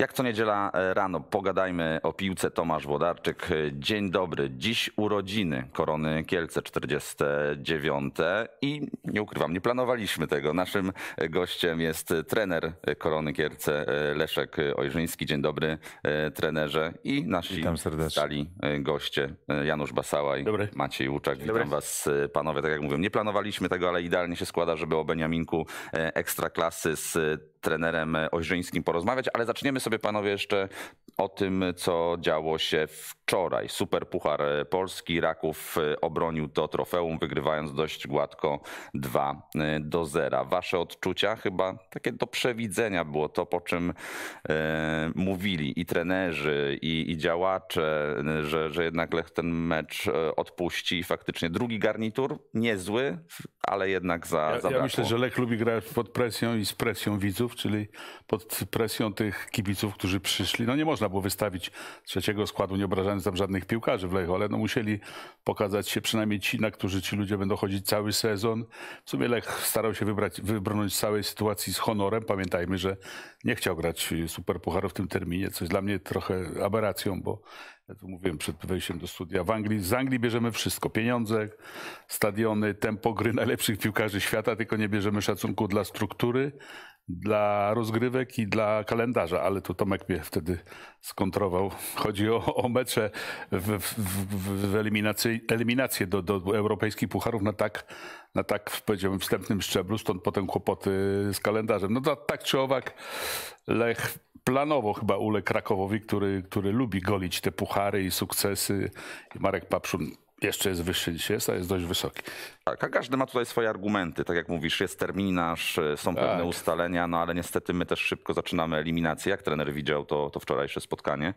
Jak co niedziela e, rano pogadajmy o piłce. Tomasz Wodarczyk, e, dzień dobry. Dziś urodziny Korony Kielce 49 i nie ukrywam, nie planowaliśmy tego. Naszym gościem jest trener Korony Kielce e, Leszek Ojrzyński. Dzień dobry trenerze i nasi stali goście Janusz Basałaj, dobry. Maciej Łuczak. Witam dobry. was panowie. Tak jak mówię, nie planowaliśmy tego, ale idealnie się składa, żeby o Beniaminku Ekstraklasy z trenerem Ojrzyńskim porozmawiać, ale zaczniemy sobie panowie jeszcze o tym, co działo się wczoraj. Super Puchar Polski. Raków obronił to trofeum, wygrywając dość gładko 2 e, do 0. Wasze odczucia chyba takie do przewidzenia było to, po czym e, mówili i trenerzy, i, i działacze, że, że jednak Lech ten mecz e, odpuści. Faktycznie drugi garnitur, niezły, ale jednak za ja, ja myślę, że Lech lubi grać pod presją i z presją widzów, czyli pod presją tych kibiców, którzy przyszli. No nie można można było wystawić trzeciego składu, nie obrażając tam żadnych piłkarzy w Lechu, ale no musieli pokazać się przynajmniej ci, na którzy ci ludzie będą chodzić cały sezon. W sumie Lech starał się wybrać, wybrnąć z całej sytuacji z honorem. Pamiętajmy, że nie chciał grać Pucharu w tym terminie, coś dla mnie trochę aberracją, bo ja tu mówiłem przed wejściem do studia, w Anglii, z Anglii bierzemy wszystko. Pieniądze, stadiony, tempo gry najlepszych piłkarzy świata, tylko nie bierzemy szacunku dla struktury, dla rozgrywek i dla kalendarza, ale tu Tomek mnie wtedy skontrował. Chodzi o, o mecze w, w, w, w eliminację do, do europejskich pucharów na tak, na tak powiedziałbym wstępnym szczeblu, stąd potem kłopoty z kalendarzem. No to tak czy owak Lech planowo chyba uległ Krakowowi, który, który lubi golić te puchary i sukcesy. I Marek Papszun jeszcze jest wyższy niż jest, a jest dość wysoki. Tak, a każdy ma tutaj swoje argumenty. Tak jak mówisz, jest terminarz, e, są tak. pewne ustalenia, no ale niestety my też szybko zaczynamy eliminację. Jak trener widział to, to wczorajsze spotkanie?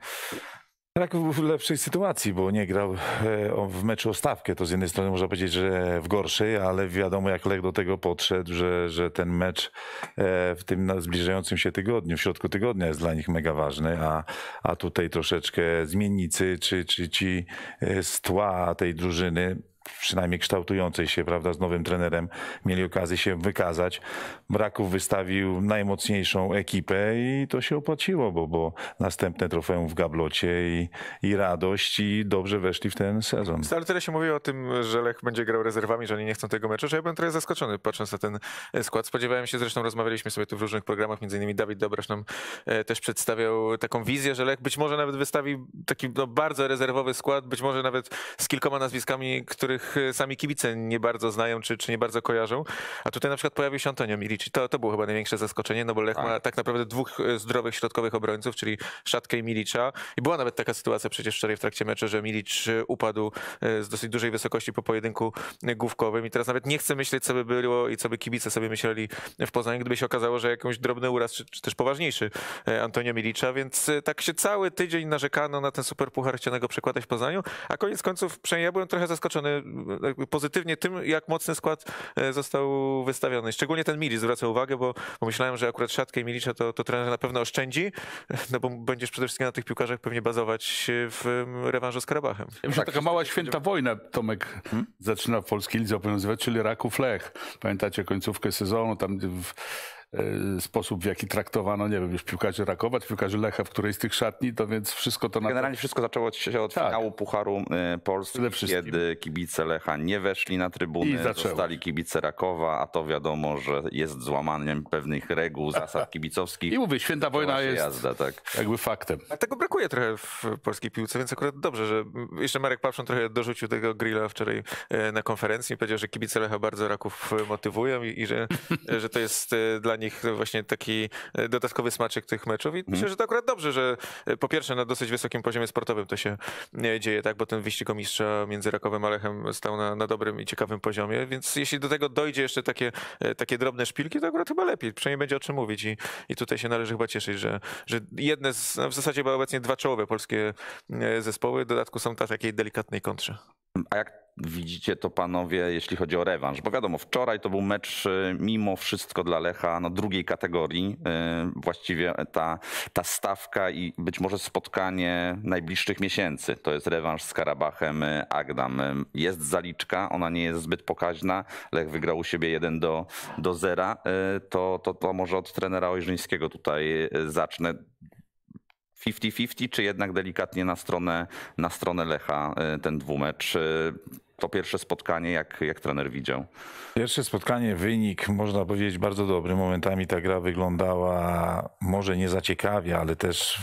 Raków w lepszej sytuacji, bo nie grał e, w meczu o stawkę. To z jednej strony można powiedzieć, że w gorszej, ale wiadomo jak Lech do tego podszedł, że, że ten mecz e, w tym zbliżającym się tygodniu, w środku tygodnia jest dla nich mega ważny, a, a tutaj troszeczkę zmiennicy czy, czy ci e, z tła tej drużyny przynajmniej kształtującej się, prawda, z nowym trenerem, mieli okazję się wykazać. Braków wystawił najmocniejszą ekipę i to się opłaciło, bo, bo następne trofeum w gablocie i, i radość i dobrze weszli w ten sezon. Ale tyle się mówi o tym, że Lech będzie grał rezerwami, że oni nie chcą tego meczu, że ja byłem trochę zaskoczony patrząc na ten e, skład. Spodziewałem się, zresztą rozmawialiśmy sobie tu w różnych programach, między innymi Dawid Dobrasz nam e, też przedstawiał taką wizję, że Lech być może nawet wystawi taki no, bardzo rezerwowy skład, być może nawet z kilkoma nazwiskami, których których e, sami kibice nie bardzo znają czy, czy nie bardzo kojarzą. A tutaj na przykład pojawił się Antonio Milic. To, to było chyba największe zaskoczenie, no bo Lech tak. ma tak naprawdę dwóch e, zdrowych środkowych obrońców, czyli Szatkę i Milicza. I była nawet taka sytuacja przecież wczoraj w trakcie meczu, że Milic e, upadł z dosyć dużej wysokości po pojedynku główkowym. I teraz nawet nie chcę myśleć, co by było i co by kibice sobie myśleli w Poznaniu, gdyby się okazało, że jakąś drobny uraz, czy, czy też poważniejszy Antonio Milicza, więc tak się cały tydzień narzekano na ten super puchar chcianego przekładać w Poznaniu, a koniec końców przynajmniej ja byłem trochę zaskoczony pozytywnie tym, jak mocny skład e, został wystawiony. Szczególnie ten Milic zwraca uwagę, bo, myślałem, że akurat siatkę i Milicza to, to trener na pewno oszczędzi, no bo będziesz przede wszystkim na tych piłkarzach pewnie bazować w rewanżu z Karabachem. Ja myślę, tak, taka mała święta wojna, Tomek, hmm? zaczyna w polskiej lidze obowiązywać, czyli Raków Lech. Pamiętacie końcówkę sezonu, tam w E, sposób, w jaki traktowano, nie wiem, już piłkarzy Rakowa, piłkarzy Lecha, w którejś z tych szatni, to więc wszystko to... Na... Generalnie wszystko zaczęło się od tak. finału Pucharu e, Polski, kiedy kibice Lecha nie weszli na trybuny, I zostali kibice Rakowa, a to wiadomo, że jest złamaniem pewnych reguł, zasad kibicowskich. I mówię, święta wojna jest jazda, tak. jakby faktem. A tego brakuje trochę w polskiej piłce, więc akurat dobrze, że jeszcze Marek Pawszon trochę dorzucił tego grilla wczoraj e, na konferencji i powiedział, że kibice Lecha bardzo Raków motywują i, i że, że to jest dla nich właśnie taki e, dodatkowy smaczek tych meczów i mhm. myślę, że to akurat dobrze, że e, po pierwsze na dosyć wysokim poziomie sportowym to się e, dzieje, tak, bo ten wyścig o mistrza między Rakowem a Lechem stał na, na dobrym i ciekawym poziomie, więc jeśli do tego dojdzie jeszcze takie, takie drobne szpilki, to akurat chyba lepiej, przynajmniej będzie o czym mówić i, i tutaj się należy chyba cieszyć, że, że jedne, z, no w zasadzie obecnie dwa czołowe polskie zespoły, w dodatku są na takiej delikatnej kontrze. A jak widzicie to panowie, jeśli chodzi o rewanż? Bo wiadomo, wczoraj to był mecz y, mimo wszystko dla Lecha no, drugiej kategorii. Y, właściwie ta, ta stawka i być może spotkanie najbliższych miesięcy. To jest rewanż z Karabachem y, Agdam. Jest zaliczka, ona nie jest zbyt pokaźna. Lech wygrał u siebie 1 do, do 0. To, to, to może od trenera Ojżyńskiego tutaj zacznę. 50-50, czy jednak delikatnie na stronę, na stronę Lecha y, ten dwumecz? Y, to pierwsze spotkanie, jak, jak trener widział? Pierwsze spotkanie, wynik można powiedzieć bardzo dobry. Momentami ta gra wyglądała może nie zaciekawia, ale też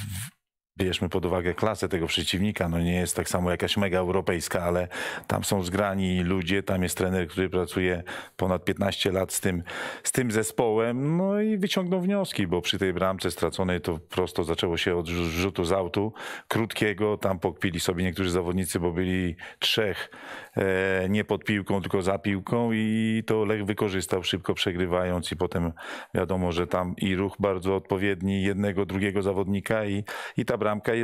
bierzmy pod uwagę klasę tego przeciwnika. No nie jest tak samo jakaś mega europejska, ale tam są zgrani ludzie, tam jest trener, który pracuje ponad 15 lat z tym, z tym zespołem, no i wyciągnął wnioski, bo przy tej bramce straconej to prosto zaczęło się od rzutu z autu krótkiego, tam pokpili sobie niektórzy zawodnicy, bo byli trzech e, nie pod piłką, tylko za piłką i to Lech wykorzystał szybko przegrywając i potem wiadomo, że tam i ruch bardzo odpowiedni jednego, drugiego zawodnika i, i ta bramka рамках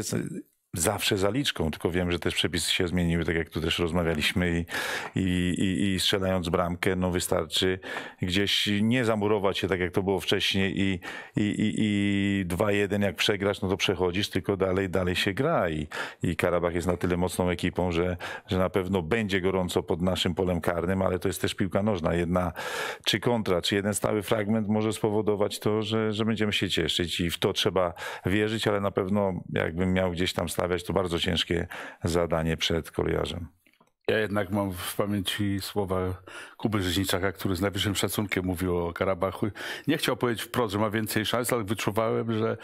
zawsze zaliczką, tylko wiem, że też przepisy się zmieniły, tak jak tu też rozmawialiśmy i, i, i, i strzelając bramkę, no wystarczy gdzieś nie zamurować się tak jak to było wcześniej i, i, i, i 2-1 jak przegrasz, no to przechodzisz, tylko dalej, dalej się gra i, i Karabach jest na tyle mocną ekipą, że, że na pewno będzie gorąco pod naszym polem karnym, ale to jest też piłka nożna, jedna czy kontra, czy jeden stały fragment może spowodować to, że, że będziemy się cieszyć i w to trzeba wierzyć, ale na pewno jakbym miał gdzieś tam stać stawiać to bardzo ciężkie zadanie przed kolejarzem. Ja jednak mam w pamięci słowa Kuby Rzeźniczaka, który z najwyższym szacunkiem mówił o Karabachu. Nie chciał powiedzieć wprost, że ma więcej szans, ale wyczuwałem, że,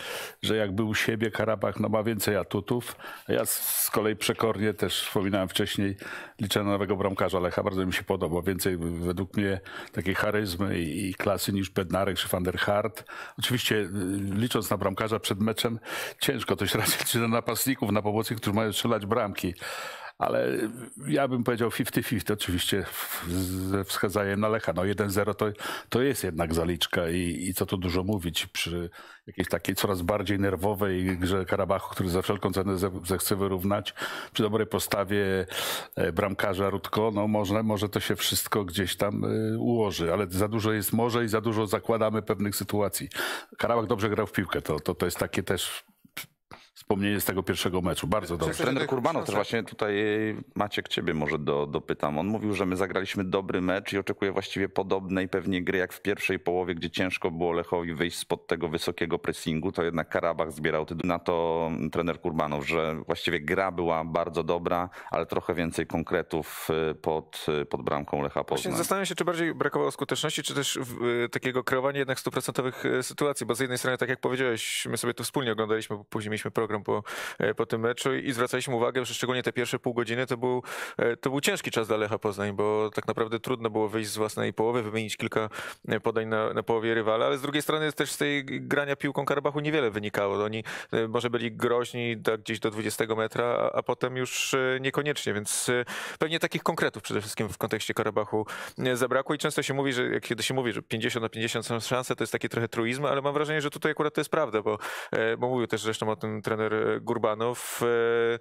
że jak u siebie Karabach, no ma więcej atutów. Ja z kolei przekornie też wspominałem wcześniej, liczę na nowego bramkarza Lecha, bardzo mi się podoba. Więcej według mnie takiej charyzmy i, i klasy niż Bednarek czy Van der Hart. Oczywiście y, licząc na bramkarza przed meczem, ciężko to się raczej czy na napastników, na pomocników, którzy mają strzelać bramki ale ja bym powiedział 50-50 oczywiście ze wskazaniem na Lecha. No 1-0 to, to jest jednak zaliczka i, i co tu dużo mówić przy jakiejś takiej coraz bardziej nerwowej grze Karabachu, który za wszelką cenę zechce wyrównać. Przy dobrej postawie e, bramkarza Rutko, no może, może to się wszystko gdzieś tam e, ułoży, ale za dużo jest może i za dużo zakładamy pewnych sytuacji. Karabach dobrze grał w piłkę, to, to, to jest takie też wspomnienie z tego pierwszego meczu. Bardzo dobrze. Trener tak Kurbanow też właśnie tutaj, e, Maciek, ciebie może do, dopytam. On mówił, że my zagraliśmy dobry mecz i oczekuje właściwie podobnej pewnie gry jak w pierwszej połowie, gdzie ciężko było Lechowi wyjść spod tego wysokiego pressingu. To jednak Karabach zbierał tytuł. Na to mm, trener Kurbanow, że właściwie gra była bardzo dobra, ale trochę więcej konkretów e, pod, e, pod bramką Lecha Poznań. Właśnie zastanawiam się, czy bardziej brakowało skuteczności, czy też takiego kreowania jednak stuprocentowych sytuacji, bo z jednej strony, tak jak powiedziałeś, my sobie to wspólnie oglądaliśmy, później mieliśmy program po, e, po tym meczu i zwracaliśmy uwagę, że szczególnie te pierwsze pół godziny to był, e, to był ciężki czas dla Lecha Poznań, bo tak naprawdę trudno było wyjść z własnej połowy, wymienić kilka e, podań na, na połowie rywala, ale z drugiej strony też z tej grania piłką Karabachu niewiele wynikało. Oni może byli groźni tak gdzieś do 20 metra, a, a potem już niekoniecznie, więc pewnie takich konkretów przede wszystkim w kontekście Karabachu zabrakło i często się mówi, że kiedy się mówi, że 50 na 50 są szanse, to jest taki trochę truizm, ale mam wrażenie, że tutaj akurat to jest prawda, bo, bo mówił też zresztą o tym trener Gurbanów. E,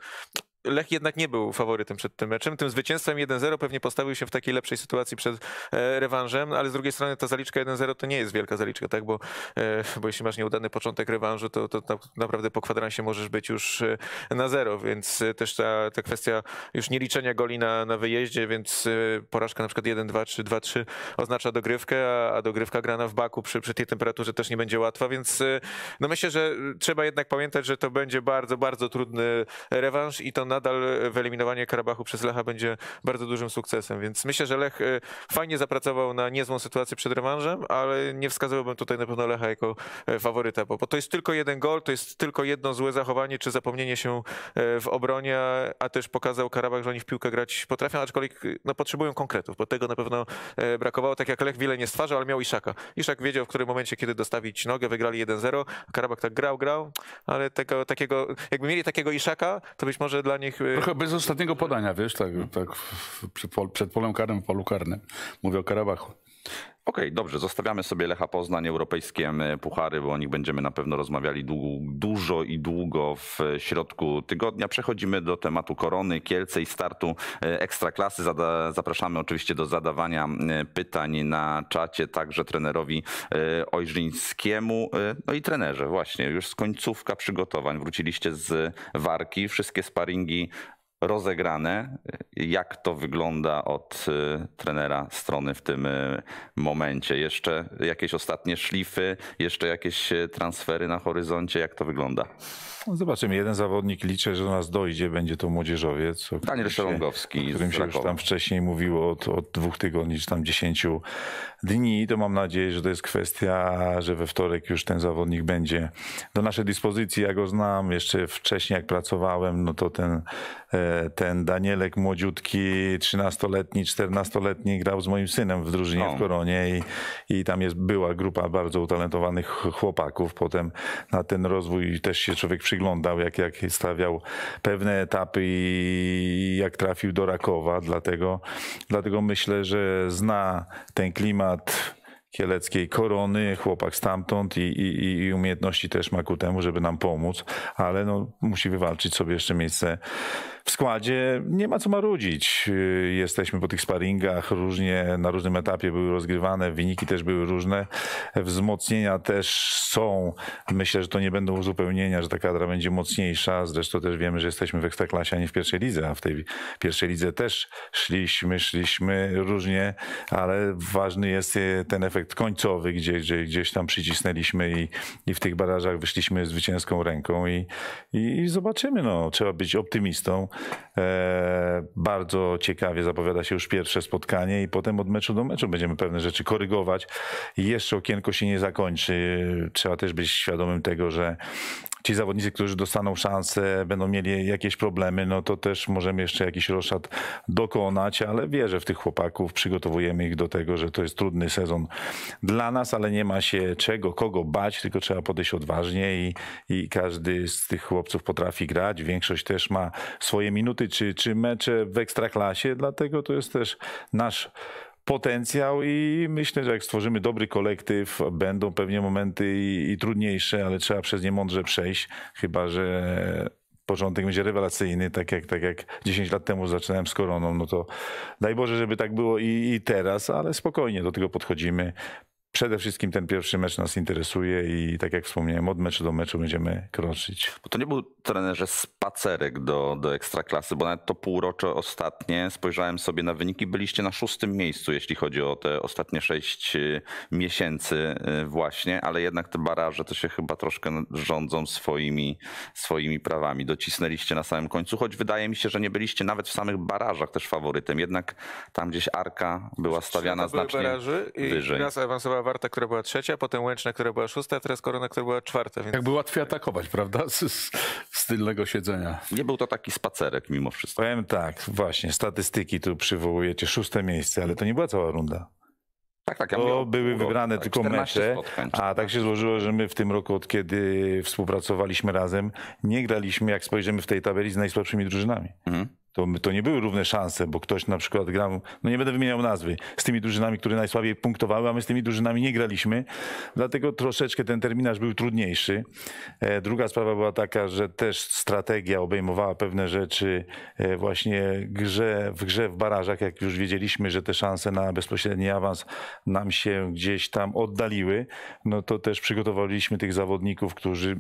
Lech jednak nie był faworytem przed tym meczem. Tym zwycięstwem 1-0 pewnie postawił się w takiej lepszej sytuacji przed e, rewanżem, ale z drugiej strony ta zaliczka 1-0 to nie jest wielka zaliczka, tak? Bo, e, bo jeśli masz nieudany początek rewanżu, to, to naprawdę po kwadransie możesz być już e, na zero, więc też ta, ta kwestia już nie liczenia goli na, na wyjeździe, więc porażka na przykład 1-2 czy 2-3 oznacza dogrywkę, a, a dogrywka grana w baku przy, przy tej temperaturze też nie będzie łatwa, więc no myślę, że trzeba jednak pamiętać, że to będzie bardzo, bardzo trudny rewanż i to na nadal wyeliminowanie Karabachu przez Lecha będzie bardzo dużym sukcesem. Więc myślę, że Lech y, fajnie zapracował na niezłą sytuację przed rewanżem, ale nie wskazywałbym tutaj na pewno Lecha jako e, faworyta, bo, to jest tylko jeden gol, to jest tylko jedno złe zachowanie czy zapomnienie się e, w obronie, a też pokazał Karabach, że oni w piłkę grać potrafią, aczkolwiek y, no, potrzebują konkretów, bo tego na pewno e, brakowało. Tak jak Lech wiele nie stwarzał, ale miał Iszaka. Iszak wiedział, w którym momencie, kiedy dostawić nogę, wygrali 1-0, Karabach tak grał, grał, ale tego, takiego, jakby mieli takiego Iszaka, to być może dla niego ostatnich... Y, Trochę bez ostatniego podania, wiesz, tak, tak przed, polem karnym, w polu karnym. Mówię o Karabachu. Okej, okay, dobrze, zostawiamy sobie Lecha Poznań, europejskie puchary, bo o nich będziemy na pewno rozmawiali dużo i długo w środku tygodnia. Przechodzimy do tematu korony, Kielce i startu e, Ekstraklasy. Zada- zapraszamy oczywiście do zadawania pytań na czacie także trenerowi e, Ojrzyńskiemu. E, no i trenerze, właśnie, już z końcówka przygotowań. Wróciliście z Warki, wszystkie sparingi rozegrane. Jak to wygląda od y, trenera strony w tym y, momencie? Jeszcze jakieś ostatnie szlify, jeszcze jakieś y, transfery na horyzoncie? Jak to wygląda? No, zobaczymy, jeden zawodnik liczę, że do nas dojdzie, będzie to młodzieżowiec. O Daniel Szelongowski. O którym się już tam wcześniej mówiło od, od dwóch tygodni, czy tam dziesięciu dni. To mam nadzieję, że to jest kwestia, że we wtorek już ten zawodnik będzie do naszej dyspozycji. Ja go znam jeszcze wcześniej, jak pracowałem, no to ten, e, ten Danielek młodziutki, 13-letni, 14-letni grał z moim synem w drużynie no. w Koronie i, i tam jest była grupa bardzo utalentowanych chłopaków. Potem na ten rozwój też się człowiek przygotował przyglądał, jak, jak stawiał pewne etapy i jak trafił do Rakowa. Dlatego, dlatego myślę, że zna ten klimat kieleckiej korony, chłopak stamtąd i, i, i umiejętności też ma ku temu, żeby nam pomóc, ale no, musi wywalczyć sobie jeszcze miejsce w składzie nie ma co marudzić. Y, jesteśmy po tych sparingach, różnie, na różnym etapie były rozgrywane, wyniki też były różne. Wzmocnienia też są. Myślę, że to nie będą uzupełnienia, że ta kadra będzie mocniejsza. Zresztą też wiemy, że jesteśmy w Ekstraklasie, a nie w pierwszej lidze, a w tej pierwszej lidze też szliśmy, szliśmy różnie, ale ważny jest y, ten efekt końcowy, gdzie, gdzie gdzieś tam przycisnęliśmy i, i w tych barażach wyszliśmy zwycięską ręką i, i, zobaczymy. No, trzeba być optymistą. E, bardzo ciekawie zapowiada się już pierwsze spotkanie i potem od meczu do meczu będziemy pewne rzeczy korygować. Jeszcze okienko się nie zakończy. Trzeba też być świadomym tego, że ci zawodnicy, którzy dostaną szansę, będą mieli jakieś problemy, no to też możemy jeszcze jakiś roszad dokonać, ale wierzę w tych chłopaków, przygotowujemy ich do tego, że to jest trudny sezon dla nas, ale nie ma się czego, kogo bać, tylko trzeba podejść odważnie i, i każdy z tych chłopców potrafi grać, większość też ma swoje minuty czy, czy mecze w ekstraklasie, dlatego to jest też nasz potencjał i myślę, że jak stworzymy dobry kolektyw, będą pewnie momenty i, i trudniejsze, ale trzeba przez nie mądrze przejść, chyba że początek będzie rewelacyjny, tak jak, tak jak 10 lat temu zaczynałem z koroną, no to daj Boże, żeby tak było i, i teraz, ale spokojnie do tego podchodzimy przede wszystkim ten pierwszy mecz nas interesuje i tak jak wspomniałem, od meczu do meczu będziemy kroczyć. Bo to nie był trenerze spacerek do, do ekstraklasy, bo nawet to półrocze ostatnie spojrzałem sobie na wyniki. Byliście na szóstym miejscu, jeśli chodzi o te ostatnie sześć y, miesięcy, y, właśnie, ale jednak te baraże to się chyba troszkę rządzą swoimi, swoimi prawami. Docisnęliście na samym końcu, choć wydaje mi się, że nie byliście nawet w samych barażach też faworytem. Jednak tam gdzieś arka była znaczy, stawiana znacznie i wyżej. Nas awansowała warta, która była trzecia, potem łęczna, która była szósta, teraz korona, która była czwarta. Więc... Jakby łatwiej atakować, prawda? Z, z, z tylnego siedzenia. Nie był to taki spacerek mimo wszystko. Powiem tak, właśnie, statystyki tu przywołujecie, szóste miejsce, ale to nie była cała runda. Tak, tak, ja to były długo, tak, tylko mecze, a tak się złożyło, że my w tym roku, od kiedy współpracowaliśmy razem, nie graliśmy, jak spojrzymy w tej tabeli, z najsłabszymi drużynami. Mhm to, to nie były równe szanse, bo ktoś na przykład grał, no nie będę wymieniał nazwy, z tymi drużynami, które najsłabiej punktowały, a my z tymi drużynami nie graliśmy, dlatego troszeczkę ten terminarz był trudniejszy. E, druga sprawa była taka, że też strategia obejmowała pewne rzeczy e, właśnie grze, w grze w barażach, jak już wiedzieliśmy, że te szanse na bezpośredni awans nam się gdzieś tam oddaliły, no to też przygotowaliśmy tych zawodników, którzy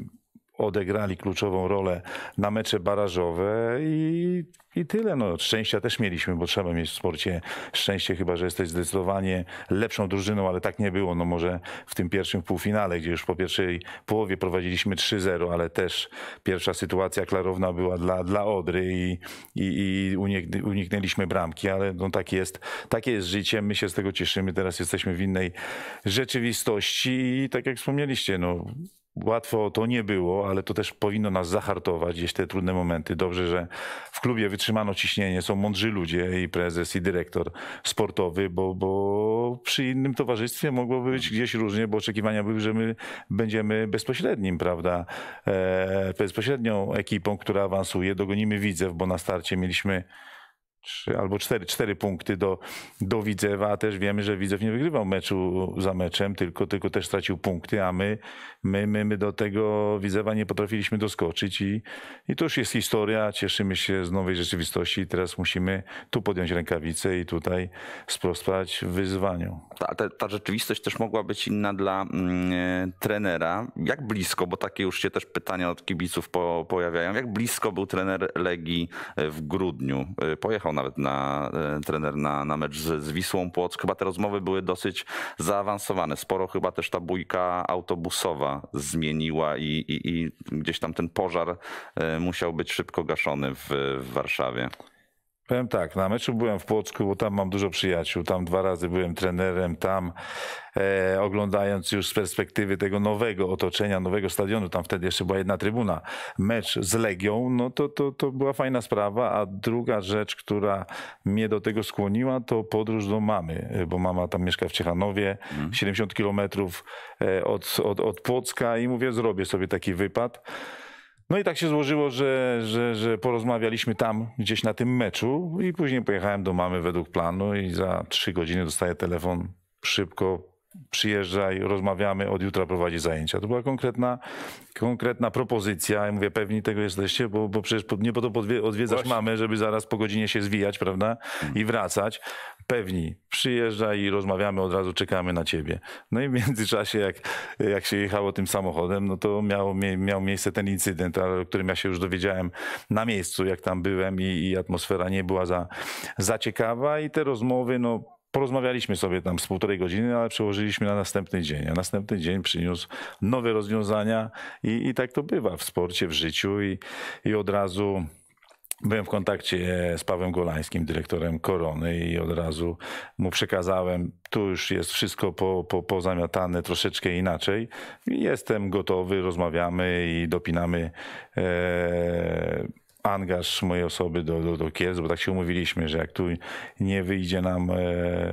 odegrali kluczową rolę na mecze barażowe i, i tyle. No, szczęścia też mieliśmy, bo trzeba mieć w sporcie szczęście, chyba że jesteś zdecydowanie lepszą drużyną, ale tak nie było. No może w tym pierwszym półfinale, gdzie już po pierwszej połowie prowadziliśmy 3-0, ale też pierwsza sytuacja klarowna była dla, dla Odry i, i, i uniknęliśmy bramki, ale no, tak jest, takie jest życie. My się z tego cieszymy. Teraz jesteśmy w innej rzeczywistości i tak jak wspomnieliście, no Łatwo to nie było, ale to też powinno nas zahartować gdzieś te trudne momenty. Dobrze, że w klubie wytrzymano ciśnienie, są mądrzy ludzie i prezes, i dyrektor sportowy, bo, bo przy innym towarzystwie mogłoby być gdzieś różnie, bo oczekiwania były, że my będziemy bezpośrednim, prawda? E, bezpośrednią ekipą, która awansuje, dogonimy widzew, bo na starcie mieliśmy trzy albo cztery, cztery punkty do, do Widzewa, a też wiemy, że Widzew nie wygrywał meczu za meczem, tylko, tylko też stracił punkty, a my, my, my, my do tego Widzewa nie potrafiliśmy doskoczyć i, i to już jest historia, cieszymy się z nowej rzeczywistości i teraz musimy tu podjąć rękawice i tutaj sprostać wyzwaniu. Ta, ta, ta rzeczywistość też mogła być inna dla mm, e, trenera. Jak blisko, bo takie już się też pytania od kibiców po, pojawiają, jak blisko był trener Legii e, w grudniu? E, pojechał nawet na e, trener na, na mecz z, z Wisłą Płock. Chyba te rozmowy były dosyć zaawansowane. Sporo chyba też ta bójka autobusowa zmieniła i, i, i gdzieś tam ten pożar e, musiał być szybko gaszony w, w Warszawie. Powiem tak, na meczu byłem w Płocku, bo tam mam dużo przyjaciół. Tam dwa razy byłem trenerem, tam e, oglądając już z perspektywy tego nowego otoczenia, nowego stadionu, tam wtedy jeszcze była jedna trybuna, mecz z Legią, no to, to, to była fajna sprawa. A druga rzecz, która mnie do tego skłoniła, to podróż do mamy, bo mama tam mieszka w Ciechanowie, mm. 70 kilometrów e, od, od, od Płocka i mówię, zrobię sobie taki wypad. No i tak się złożyło, że, że, że porozmawialiśmy tam gdzieś na tym meczu i później pojechałem do mamy według planu i za trzy godziny dostaję telefon szybko, przyjeżdżaj, rozmawiamy, od jutra prowadzi zajęcia. To była konkretna, konkretna propozycja. Ja mówię, pewni tego jesteście, bo, bo przecież nie po to odwiedzasz Właśnie. mamy, żeby zaraz po godzinie się zwijać, prawda, i wracać. Pewni, przyjeżdżaj i rozmawiamy, od razu czekamy na ciebie. No i w międzyczasie, jak, jak się jechało tym samochodem, no to miał, miał miejsce ten incydent, o którym ja się już dowiedziałem na miejscu, jak tam byłem i, i atmosfera nie była za, za ciekawa i te rozmowy, no porozmawialiśmy sobie tam z półtorej godziny, ale przełożyliśmy na następny dzień. A następny dzień przyniósł nowe rozwiązania i, i tak to bywa w sporcie, w życiu i, i od razu. Byłem w kontakcie z Pawłem Golańskim, dyrektorem Korony i od razu mu przekazałem, tu już jest wszystko po, po, pozamiatane troszeczkę inaczej. Jestem gotowy, rozmawiamy i dopinamy. E, angaż mojej osoby do, do, do Kielc, bo tak się umówiliśmy, że jak tu nie wyjdzie nam, e,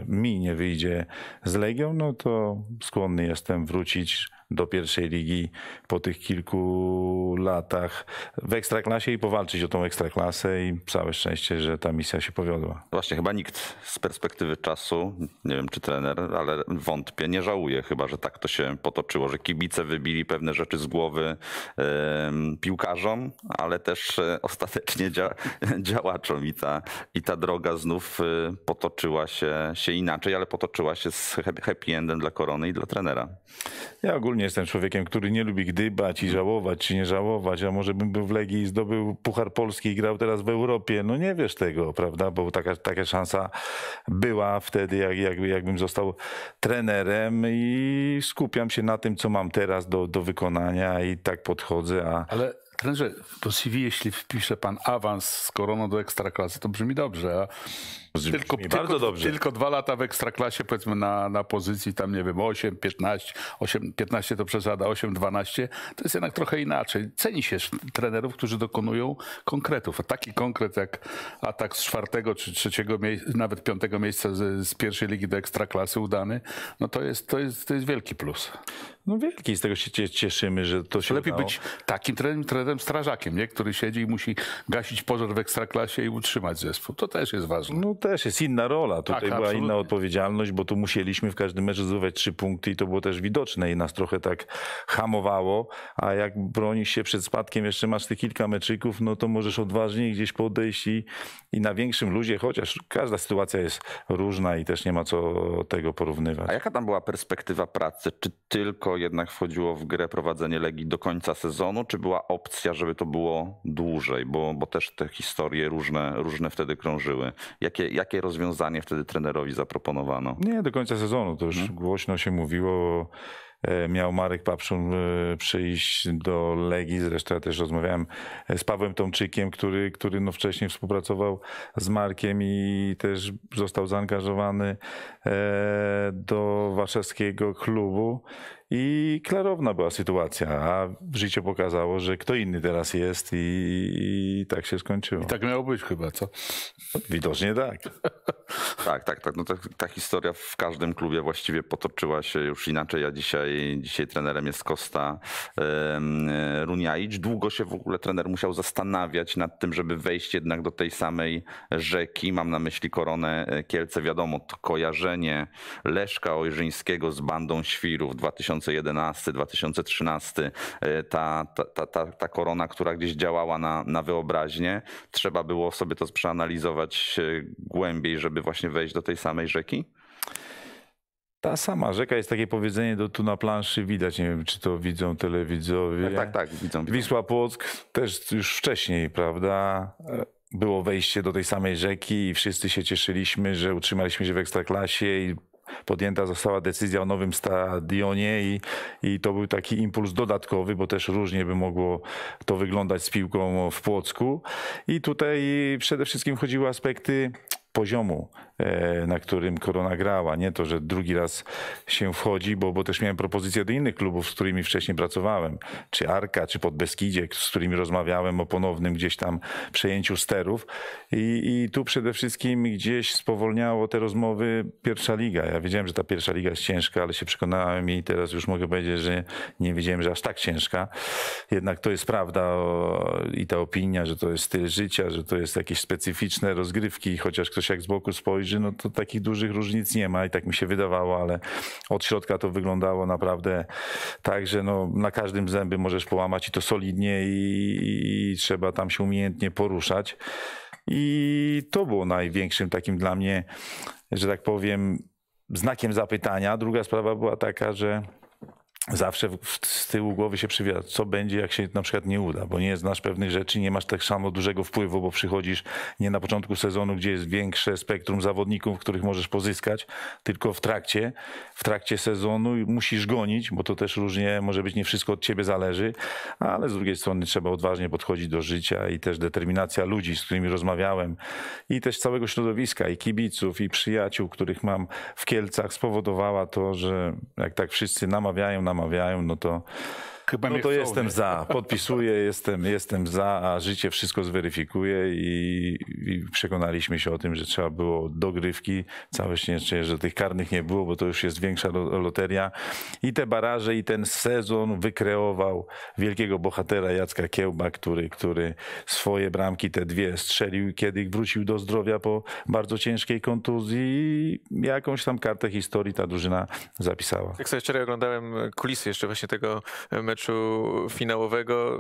mi nie wyjdzie z Legią, no to skłonny jestem wrócić do pierwszej ligi po tych kilku latach w ekstraklasie i powalczyć o tą ekstraklasę i całe szczęście, że ta misja się powiodła. Właśnie, chyba nikt z perspektywy czasu, nie wiem czy trener, ale wątpię, nie żałuje chyba, że tak to się potoczyło, że kibice wybili pewne rzeczy z głowy yy, piłkarzom, ale też e, ostatecznie dzia działaczom i ta, i ta droga znów y, potoczyła się, się inaczej, ale potoczyła się z happy endem dla Korony i dla trenera. Ja ogólnie ogólnie jestem człowiekiem, który nie lubi gdybać i no. żałować, czy nie żałować, a może bym był w Legii i zdobył Puchar Polski i grał teraz w Europie. No nie wiesz tego, prawda? Bo taka, taka szansa była wtedy, jak, jakby, jakbym został trenerem i skupiam się na tym, co mam teraz do, do wykonania i tak podchodzę, a... Ale... Trenerze, po CV, jeśli wpisze pan awans z koroną do ekstraklasy, to brzmi dobrze, a tylko, tylko, bardzo dobrze. Tylko dwa lata w ekstraklasie, powiedzmy na, na pozycji tam, nie wiem, 8, 15, 8, 15 to przesada, 8, 12, to jest jednak trochę inaczej. Ceni się trenerów, którzy dokonują konkretów. A taki konkret jak atak z czwartego czy trzeciego, nawet piątego miejsca z, z pierwszej ligi do ekstraklasy udany, no to jest, to jest, to jest wielki plus. No wielki, z tego się cieszymy, że to się Lepiej udało. być takim trenerem, trenerem strażakiem, nie? który siedzi i musi gasić pożar w ekstraklasie i utrzymać zespół. To też jest ważne. No też jest inna rola. Tutaj tak, była absolutnie. inna odpowiedzialność, bo tu musieliśmy w każdym meczu zdobywać trzy punkty i to było też widoczne i nas trochę tak hamowało. A jak bronisz się przed spadkiem, jeszcze masz ty kilka meczyków, no to możesz odważniej gdzieś podejść i, i na większym luzie, chociaż każda sytuacja jest różna i też nie ma co tego porównywać. A jaka tam była perspektywa pracy? Czy tylko jednak wchodziło w grę prowadzenie Legii do końca sezonu, czy była opcja, żeby to było dłużej? Bo, bo też te historie różne, różne wtedy krążyły. Jakie, jakie rozwiązanie wtedy trenerowi zaproponowano? Nie, do końca sezonu to już hmm. głośno się mówiło. E, miał Marek Papszun e, przyjść do Legii, zresztą ja też rozmawiałem e, z Pawłem Tomczykiem, który, który no wcześniej współpracował z Markiem i też został zaangażowany do warszawskiego klubu i klarowna była sytuacja, a życie pokazało, że kto inny teraz jest i, i tak się skończyło. I tak miało być chyba, co? Widocznie tak. tak, tak, tak. No ta, ta, historia w każdym klubie właściwie potoczyła się już inaczej. Ja dzisiaj, dzisiaj trenerem jest Kosta yy, e, Długo się w ogóle trener musiał zastanawiać nad tym, żeby wejść jednak do tej samej rzeki. Mam na myśli koronę e, Kielce. Wiadomo, to kojarzenie Leszka Ojrzyńskiego z bandą świrów 2000 2011, 2013, e, ta, ta, ta, ta, korona, która gdzieś działała na, na wyobraźnię. Trzeba było sobie to przeanalizować e, głębiej, żeby właśnie wejść do tej samej rzeki? Ta sama rzeka jest takie powiedzenie do tu na planszy widać. Nie wiem, czy to widzą telewidzowie. Tak, tak, tak widzą. widzą. Wisła Płock też już wcześniej, prawda? E, było wejście do tej samej rzeki i wszyscy się cieszyliśmy, że utrzymaliśmy się w ekstraklasie i podjęta została decyzja o nowym stadionie i, i to był taki impuls dodatkowy, bo też różnie by mogło to wyglądać z piłką w Płocku. I tutaj przede wszystkim chodziło o aspekty poziomu E, na którym Korona grała. Nie to, że drugi raz się wchodzi, bo, bo też miałem propozycje do innych klubów, z którymi wcześniej pracowałem. Czy Arka, czy Podbeskidzie, z którymi rozmawiałem o ponownym gdzieś tam przejęciu sterów. I, i tu przede wszystkim gdzieś spowolniało te rozmowy pierwsza liga. Ja wiedziałem, że ta pierwsza liga jest ciężka, ale się przekonałem i teraz już mogę powiedzieć, że nie wiedziałem, że aż tak ciężka. Jednak to jest prawda o, i ta opinia, że to jest styl życia, że to jest jakieś specyficzne rozgrywki, chociaż ktoś jak z boku spojrzy, spojrzy, no to takich dużych różnic nie ma i tak mi się wydawało, ale od środka to wyglądało naprawdę tak, że no, na każdym zęby możesz połamać i to solidnie i, i trzeba tam się umiejętnie poruszać. I to było największym takim dla mnie, że tak powiem, znakiem zapytania. Druga sprawa była taka, że zawsze z tyłu głowy się przywija, co będzie, jak się na przykład nie uda, bo nie znasz pewnych rzeczy, nie masz tak samo dużego wpływu, bo przychodzisz nie na początku sezonu, gdzie jest większe spektrum zawodników, których możesz pozyskać, tylko w trakcie, w trakcie sezonu musisz gonić, bo to też różnie może być, nie wszystko od ciebie zależy, ale z drugiej strony trzeba odważnie podchodzić do życia i też determinacja ludzi, z którymi rozmawiałem i też całego środowiska i kibiców i przyjaciół, których mam w Kielcach spowodowała to, że jak tak wszyscy namawiają na namawiają, no to Chyba no to chcą, jestem nie? za, podpisuję, jestem, jestem za, a życie wszystko zweryfikuje i, i, przekonaliśmy się o tym, że trzeba było dogrywki, całe szczęście, że tych karnych nie było, bo to już jest większa loteria i te baraże i ten sezon wykreował wielkiego bohatera Jacka Kiełba, który, który swoje bramki te dwie strzelił, kiedy wrócił do zdrowia po bardzo ciężkiej kontuzji jakąś tam kartę historii ta drużyna zapisała. Jak sobie wczoraj oglądałem kulisy jeszcze właśnie tego meczu, meczu finałowego.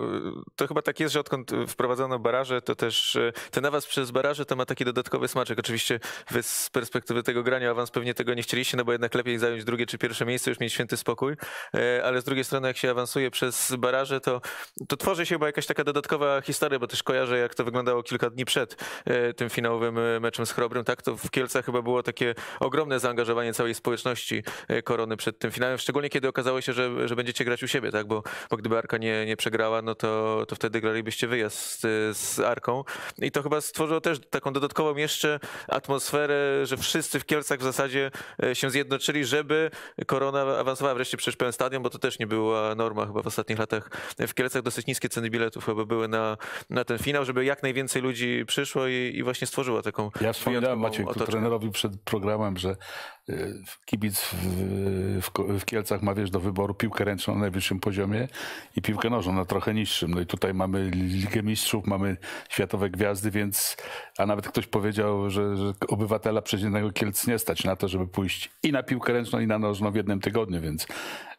To chyba tak jest, że odkąd wprowadzono baraże, to też e, ten awans przez baraże to ma taki dodatkowy smaczek. Oczywiście wy z perspektywy tego grania awans pewnie tego nie chcieliście, no bo jednak lepiej zająć drugie czy pierwsze miejsce, już mieć święty spokój, e, ale z drugiej strony jak się awansuje przez baraże, to, to tworzy się chyba jakaś taka dodatkowa historia, bo też kojarzę jak to wyglądało kilka dni przed e, tym finałowym meczem z Chrobrym, tak? To w Kielcach chyba było takie ogromne zaangażowanie całej społeczności Korony przed tym finałem, szczególnie kiedy okazało się, że, że będziecie grać u siebie, tak? Bo bo gdyby Arka nie, nie przegrała, no to, to wtedy gralibyście wyjazd z, z Arką. I to chyba stworzyło też taką dodatkową jeszcze atmosferę, że wszyscy w Kielcach w zasadzie e, się zjednoczyli, żeby korona awansowała wreszcie przez pełen stadion, bo to też nie była norma chyba w ostatnich latach. W Kielcach dosyć niskie ceny biletów chyba były na, na ten finał, żeby jak najwięcej ludzi przyszło i, i właśnie stworzyło taką. Ja wspomniałem Maciek, trenerowi przed programem, że kibic w, w, w, Kielcach ma, wiesz, do wyboru piłkę ręczną na najwyższym poziomie i piłkę nożną na trochę niższym. No i tutaj mamy Ligę Mistrzów, mamy światowe gwiazdy, więc, a nawet ktoś powiedział, że, że obywatela przeciętnego Kielc nie stać na to, żeby pójść i na piłkę ręczną, i na nożną w jednym tygodniu, więc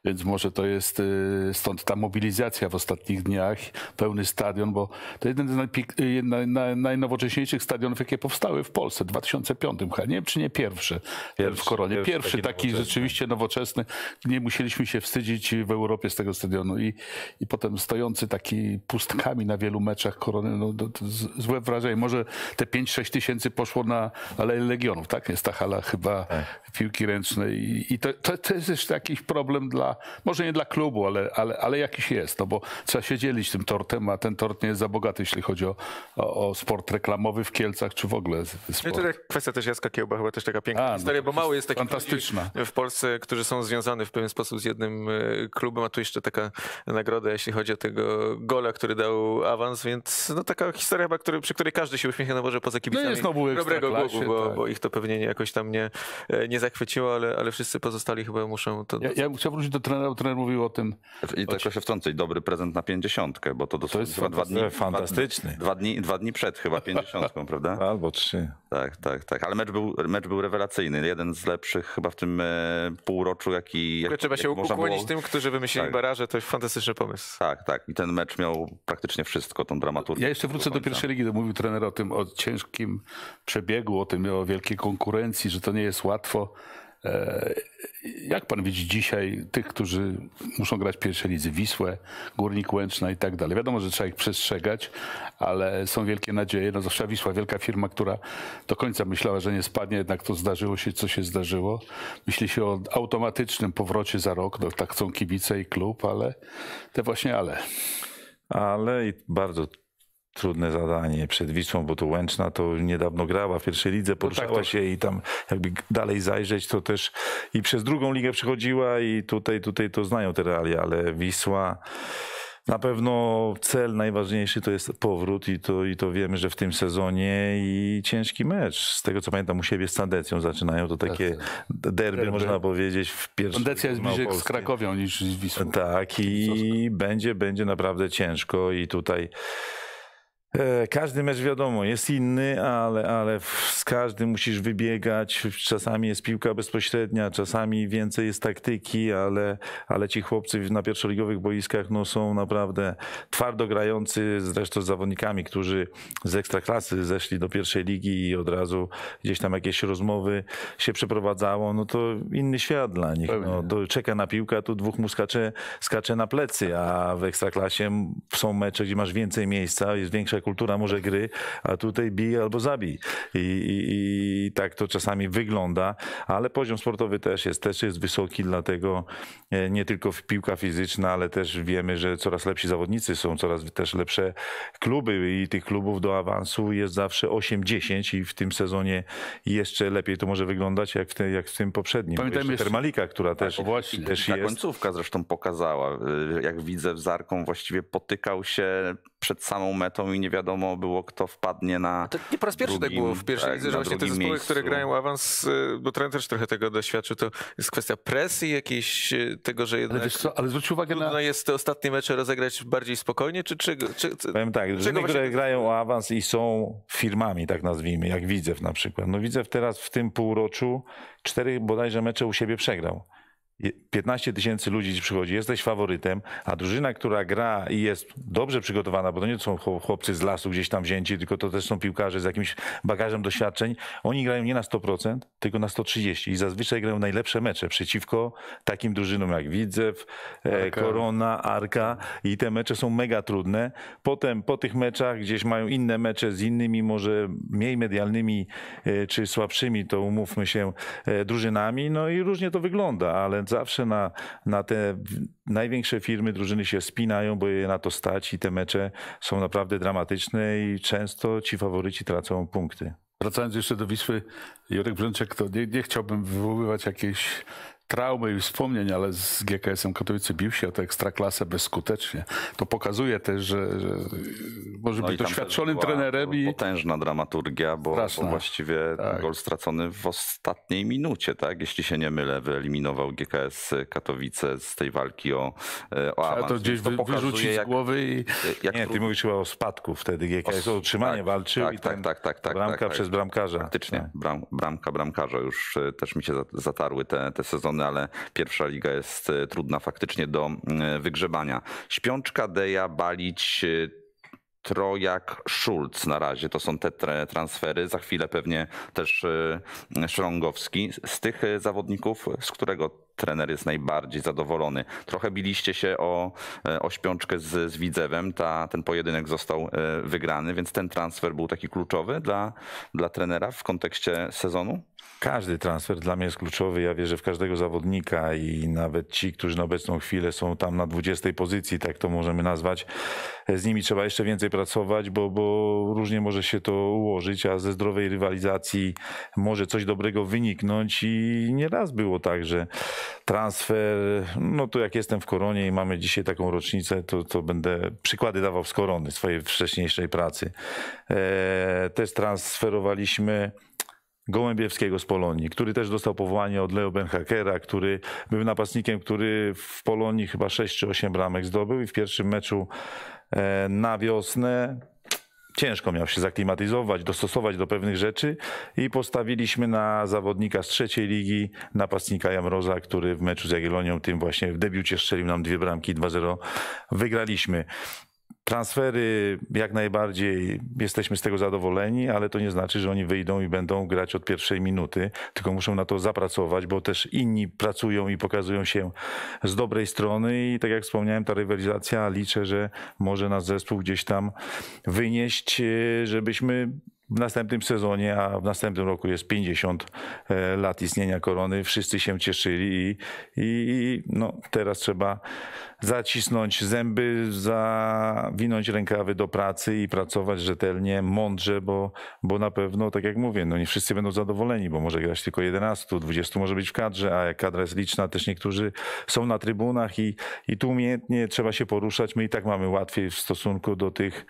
więc może to jest y, stąd ta mobilizacja w ostatnich dniach, pełny stadion, bo to jeden z y, naj, najnowocześniejszych stadionów, jakie powstały w Polsce w 2005, chyba nie wiem czy nie pierwszy, y, pierwszy w Koronie. Pierwszy, pierwszy taki, taki nowoczesny. rzeczywiście nowoczesny. Nie musieliśmy się wstydzić w Europie z tego stadionu i, i potem stojący taki pustkami na wielu meczach Korony, no, to, to złe wrażenie. Może te 5-6 tysięcy poszło na Aleję Legionów, tak? Jest ta hala chyba tak. piłki ręcznej i, i to, to, to jest jeszcze jakiś problem dla może nie dla klubu, ale, ale, ale jakiś jest, no bo trzeba się dzielić tym tortem, a ten tort nie jest za bogaty, jeśli chodzi o, o, o sport reklamowy w Kielcach, czy w ogóle no sport. No tutaj kwestia też Jacka Kiełba, chyba też taka piękna a, no historia, no, bo mało jest takich fantastyczna. w Polsce, którzy są związani w pewien sposób z jednym e, klubem, a tu jeszcze taka nagroda, jeśli chodzi o tego gola, który dał awans, więc no taka historia chyba, który, przy której każdy się uśmiecha, no może poza no kibicami no jest znowu dobrego klubu, bo, tak. bo, ich to pewnie jakoś tam nie, e, nie zachwyciło, ale, ale wszyscy pozostali chyba muszą to... Ja, ja chciał wrócić do trener, trener mówił o tym. I tylko się wtrącić, dobry prezent na pięćdziesiątkę, bo to dosłownie dwa, dwa dni. Fantastyczny. Dwa, dwa, dni, dwa dni przed chyba pięćdziesiątką, prawda? Albo trzy. Tak, tak, tak. Ale mecz był, mecz był rewelacyjny. Jeden z lepszych chyba w tym e, półroczu, jaki. Jak, Trzeba jak się ukłonić było... tym, którzy wymyślili tak. baraże, to jest fantastyczny pomysł. Tak, tak. I ten mecz miał praktycznie wszystko, tą dramaturgię. Ja jeszcze wrócę do pierwszej ligi, mówił trener o tym, o ciężkim przebiegu, o tym, o wielkiej konkurencji, że to nie jest łatwo. E, jak pan widzi dzisiaj tych, którzy muszą grać pierwsze lidze, Wisłę, Górnik Łęczna i tak dalej? Wiadomo, że trzeba ich przestrzegać, ale są wielkie nadzieje. No zawsze Wisła, wielka firma, która do końca myślała, że nie spadnie, jednak to zdarzyło się, co się zdarzyło. Myśli się o automatycznym powrocie za rok, no, tak chcą kibice i klub, ale te właśnie ale. Ale i bardzo trudne zadanie przed Wisłą, bo to Łęczna to niedawno grała w pierwszej lidze, no tak, poruszała no tak, się i tam jakby dalej zajrzeć to też i przez drugą ligę przychodziła i tutaj, tutaj to znają te realia, ale Wisła na pewno cel najważniejszy to jest powrót i to, i to wiemy, że w tym sezonie i ciężki mecz. Z tego co pamiętam u siebie z Tandecją zaczynają to takie derby, derby. można powiedzieć w pierwszym Tandecja jest bliżej z Krakowią niż z Wisłą. Tak i będzie, będzie naprawdę ciężko i tutaj E, każdy mecz wiadomo, jest inny, ale, ale z każdym musisz wybiegać. Czasami jest piłka bezpośrednia, czasami więcej jest taktyki, ale, ale ci chłopcy na pierwszoligowych boiskach no, są naprawdę twardo grający, zresztą z zawodnikami, którzy z ekstraklasy zeszli do pierwszej ligi i od razu gdzieś tam jakieś rozmowy się przeprowadzało. No to inny świat dla nich. No, do, czeka na piłkę, tu dwóch mu skacze, skacze na plecy, a w ekstraklasie są mecze, gdzie masz więcej miejsca, jest większa kultura może gry, a tutaj bij albo zabij. I, i, I, tak to czasami wygląda, ale poziom sportowy też jest, też jest wysoki, dlatego e, nie tylko piłka fizyczna, ale też wiemy, że coraz lepsi zawodnicy są, coraz też lepsze kluby i tych klubów do awansu jest zawsze 8-10 i w tym sezonie jeszcze lepiej to może wyglądać jak w, te, jak w tym poprzednim. Pamiętajmy jeszcze Termalika, która tak, też, właśnie, też ta jest. końcówka zresztą pokazała, y, jak widzę, w Zarką właściwie potykał się przed samą metą i nie wiadomo było, kto wpadnie na. To nie po raz pierwszy drugim, tak było w pierwszej tak, lidze, że właśnie te zespoły, miejscu. które grają awans, y, bo trener też trochę tego doświadczył, to jest kwestia presji jakiejś y, tego, że jednak. Ale, co, ale zwróć uwagę na. jest te ostatnie mecze rozegrać bardziej spokojnie, czy. czy, czy, czy Powiem tak, drużyny, właśnie... grają o awans i są firmami, tak nazwijmy, jak Widzew na przykład. No Widzew teraz w tym półroczu cztery bodajże mecze u siebie przegrał. 15 tysięcy ludzi przychodzi, jesteś faworytem, a drużyna, która gra i jest dobrze przygotowana, bo to nie są chłopcy z lasu gdzieś tam wzięci, tylko to też są piłkarze z jakimś bagażem doświadczeń, oni grają nie na 100%, tylko na 130% i zazwyczaj grają najlepsze mecze przeciwko takim drużynom jak Widzew, e, Arka. Korona, Arka i te mecze są mega trudne. Potem po tych meczach gdzieś mają inne mecze z innymi, może mniej medialnymi e, czy słabszymi, to umówmy się, e, drużynami, no i różnie to wygląda, ale zawsze na, na te największe firmy, drużyny się spinają, bo je na to stać i te mecze są naprawdę dramatyczne i często ci faworyci tracą punkty. Wracając jeszcze do Wisły, Jurek Brzęczek, to nie, nie chciałbym wywoływać jakiejś traumy i wspomnień, ale z GKS-em Katowice bił się o tę ekstraklasę bezskutecznie. To pokazuje też, że, że może no być doświadczonym trenerem. I... Potężna dramaturgia, bo, bo właściwie tak. gol stracony w ostatniej minucie, tak? Jeśli się nie mylę, wyeliminował GKS Katowice z tej walki o, e, o awans. to gdzieś to wyrzucić jak, z głowy i... Jak nie, ty mówisz chyba o spadku wtedy GKS, o utrzymanie tak, walczył tak, i tak, tak, tak, tak, bramka tak, tak. przez bramkarza. Faktycznie, tak. bramka bramkarza. Już e, też mi się zatarły te, te sezony strony, ale pierwsza liga jest e, trudna faktycznie do wygrzebania. Śpiączka, Deja, Balić, e, Trojak, Schulz na razie. To są te transfery. Za chwilę pewnie też e, Szrągowski. Z tych zawodników, z którego trener jest najbardziej zadowolony? Trochę biliście się o, o śpiączkę z, z Widzewem. Ta, ten pojedynek został wygrany, więc ten transfer był taki kluczowy dla, dla trenera w kontekście sezonu? każdy transfer dla mnie jest kluczowy. Ja wierzę w każdego zawodnika i nawet ci, którzy na obecną chwilę są tam na 20 pozycji, tak to możemy nazwać, z nimi trzeba jeszcze więcej pracować, bo, bo różnie może się to ułożyć, a ze zdrowej rywalizacji może coś dobrego wyniknąć i nieraz było tak, że transfer, no to jak jestem w Koronie i mamy dzisiaj taką rocznicę, to, to będę przykłady dawał z Korony, swojej wcześniejszej pracy. E, też transferowaliśmy Gołębiewskiego z Polonii, który też dostał powołanie od Leo Benhakera, który był napastnikiem, który w Polonii chyba 6 czy 8 bramek zdobył i w pierwszym meczu e, na wiosnę ciężko miał się zaklimatyzować, dostosować do pewnych rzeczy i postawiliśmy na zawodnika z trzeciej ligi, napastnika Jamroza, który w meczu z Jagiellonią tym właśnie w debiucie strzelił nam dwie bramki, 2-0 wygraliśmy. Transfery jak najbardziej jesteśmy z tego zadowoleni, ale to nie znaczy, że oni wyjdą i będą grać od pierwszej minuty, tylko muszą na to zapracować, bo też inni pracują i pokazują się z dobrej strony. I tak jak wspomniałem, ta rywalizacja liczę, że może nas zespół gdzieś tam wynieść, e, żebyśmy w następnym sezonie, a w następnym roku jest 50 e, lat istnienia korony. Wszyscy się cieszyli i, i, i no, teraz trzeba zacisnąć zęby, zawinąć rękawy do pracy i pracować rzetelnie, mądrze, bo, bo na pewno, tak jak mówię, no nie wszyscy będą zadowoleni, bo może grać tylko 11, 20 może być w kadrze, a jak kadra jest liczna, też niektórzy są na trybunach i, i tu umiejętnie trzeba się poruszać. My i tak mamy łatwiej w stosunku do tych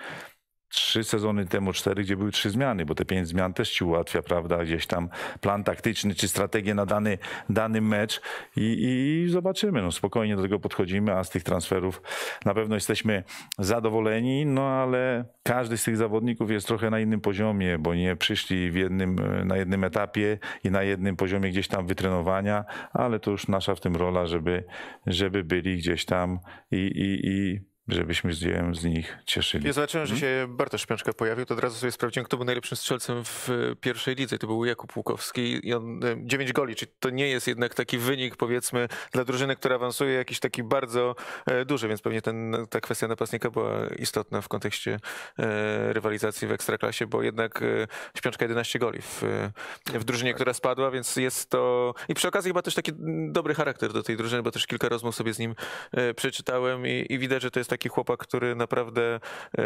trzy sezony temu, cztery, gdzie były trzy zmiany, bo te pięć zmian też ci ułatwia, prawda, gdzieś tam plan taktyczny czy strategię na dany, dany mecz i, i zobaczymy. No, spokojnie do tego podchodzimy, a z tych transferów na pewno jesteśmy zadowoleni, no ale każdy z tych zawodników jest trochę na innym poziomie, bo nie przyszli w jednym, na jednym etapie i na jednym poziomie gdzieś tam wytrenowania, ale to już nasza w tym rola, żeby, żeby byli gdzieś tam i, i, i żebyśmy z, z nich cieszyli. Ja zobaczyłem, hmm? że mhm. się Bartosz Śpiączka pojawił, to od razu sobie sprawdziłem, kto był najlepszym strzelcem w e, pierwszej lidze. To był Jakub Łukowski i on 9 e, goli, czyli to nie jest jednak taki wynik, powiedzmy, dla drużyny, która awansuje, jakiś taki bardzo e, duży, więc pewnie ten, ta kwestia napastnika była istotna w kontekście rywalizacji w Ekstraklasie, bo jednak Śpiączka 11 goli w, w drużynie, tak. która spadła, więc jest to... I przy okazji chyba też taki dobry charakter do tej drużyny, bo też kilka rozmów sobie z nim przeczytałem i, i widać, że to jest taki taki chłopak, który naprawdę e,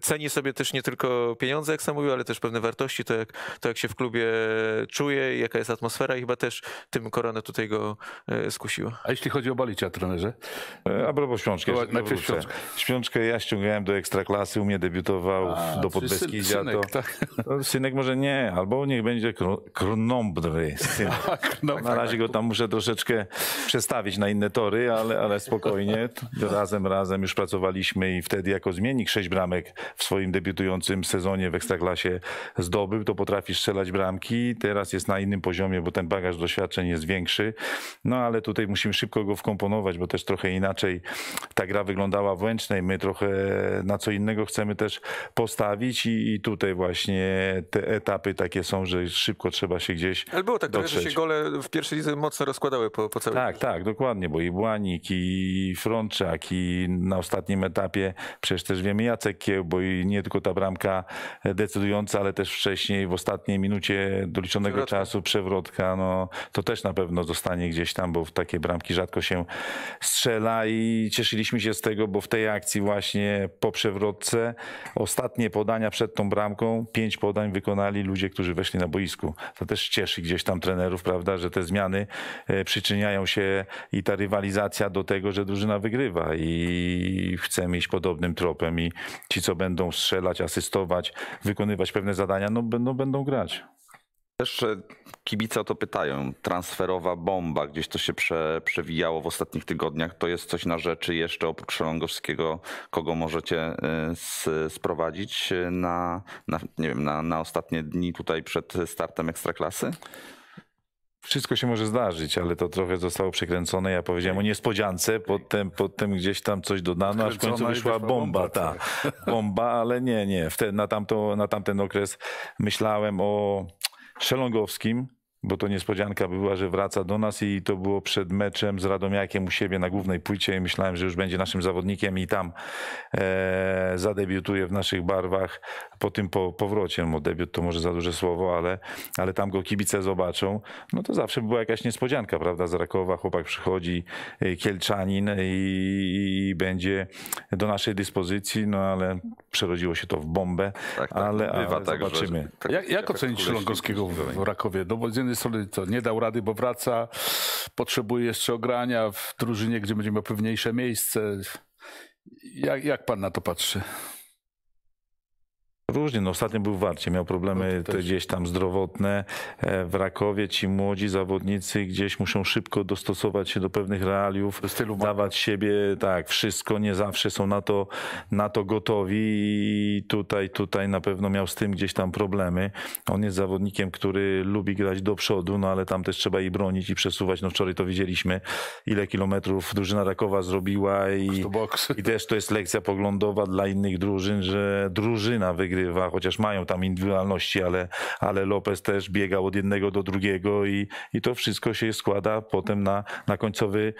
ceni sobie też nie tylko pieniądze, jak sam mówił, ale też pewne wartości, to jak, to jak się w klubie czuje, i jaka jest atmosfera i chyba też tym koronę tutaj go e, skusiła. A jeśli chodzi o Balicia, trenerze? E, a propos Świączki. Najpierw Świączkę. Świączkę ja ściągałem do Ekstraklasy, u mnie debiutował A, do Podbeskidzia. Synek, to, tak? to synek może nie, albo niech będzie Krnąbry. Tak, no, na razie tak. go tam muszę troszeczkę przestawić na inne tory, ale, ale spokojnie. Razem, razem już pracujemy pracowaliśmy i wtedy jako zmiennik sześć bramek w swoim debiutującym sezonie w Ekstraklasie zdobył, to potrafi strzelać bramki. Teraz jest na innym poziomie, bo ten bagaż doświadczeń jest większy. No ale tutaj musimy szybko go wkomponować, bo też trochę inaczej ta gra wyglądała w Łęcznej. My trochę na co innego chcemy też postawić i, i tutaj właśnie te etapy takie są, że szybko trzeba się gdzieś Ale było tak, dotrzeć. że się gole w pierwszej lidze mocno rozkładały po, po całej Tak, tak, dokładnie, bo i Błanik, i Frączak, i na ostatnim ostatnim etapie. Przecież też wiemy Jacek Kieł, bo i nie tylko ta bramka decydująca, ale też wcześniej w ostatniej minucie doliczonego przewrotka. czasu przewrotka, no to też na pewno zostanie gdzieś tam, bo w takie bramki rzadko się strzela i cieszyliśmy się z tego, bo w tej akcji właśnie po przewrotce ostatnie podania przed tą bramką, pięć podań wykonali ludzie, którzy weszli na boisku. To też cieszy gdzieś tam trenerów, prawda, że te zmiany e, przyczyniają się i ta rywalizacja do tego, że drużyna wygrywa i chcemy iść podobnym tropem i ci, co będą strzelać, asystować, wykonywać pewne zadania, no będą, no, będą grać. Też kibice o to pytają. Transferowa bomba, gdzieś to się prze, przewijało w ostatnich tygodniach. To jest coś na rzeczy jeszcze oprócz Szalongowskiego, kogo możecie y, sprowadzić y, na, na, nie wiem, na, na ostatnie dni tutaj przed startem Ekstraklasy? wszystko się może zdarzyć, ale to trochę zostało przekręcone. Ja powiedziałem o niespodziance, potem, potem gdzieś tam coś dodano, aż w końcu wyszła bomba, ta tak. bomba, ale nie, nie. Wtedy, na, tamto, na tamten okres myślałem o Szelongowskim, bo to niespodzianka była, że wraca do nas i to było przed meczem z Radomiakiem u siebie na głównej płycie i myślałem, że już będzie naszym zawodnikiem i tam e, zadebiutuje w naszych barwach po tym po, powrocie. No, debiut to może za duże słowo, ale, ale tam go kibice zobaczą. No to zawsze była jakaś niespodzianka, prawda? Z Rakowa chłopak przychodzi, e, Kielczanin i, i będzie do naszej dyspozycji, no ale przerodziło się to w bombę, tak, tak, ale, ale tak, zobaczymy. Że, tak jak, jak ocenić Ślągowskiego w Rakowie? No bo z jednej jednej strony to nie dał rady, bo wraca, potrzebuje jeszcze ogrania w drużynie, gdzie będzie miał pewniejsze miejsce. Jak, jak pan na to patrzy? Różnie, no ostatnio był w Warcie, miał problemy no gdzieś tam zdrowotne. E, w Rakowie ci młodzi zawodnicy gdzieś muszą szybko dostosować się do pewnych realiów, do stylu dawać siebie, tak, wszystko, nie zawsze są na to, na to gotowi i tutaj, tutaj na pewno miał z tym gdzieś tam problemy. On jest zawodnikiem, który lubi grać do przodu, no ale tam też trzeba i bronić i przesuwać. No wczoraj to widzieliśmy, ile kilometrów drużyna Rakowa zrobiła i, i też to jest lekcja poglądowa dla innych drużyn, że drużyna wygrywa chociaż mają tam indywidualności, ale, ale Lopez też biegał od jednego do drugiego i, i to wszystko się składa potem na, na końcowy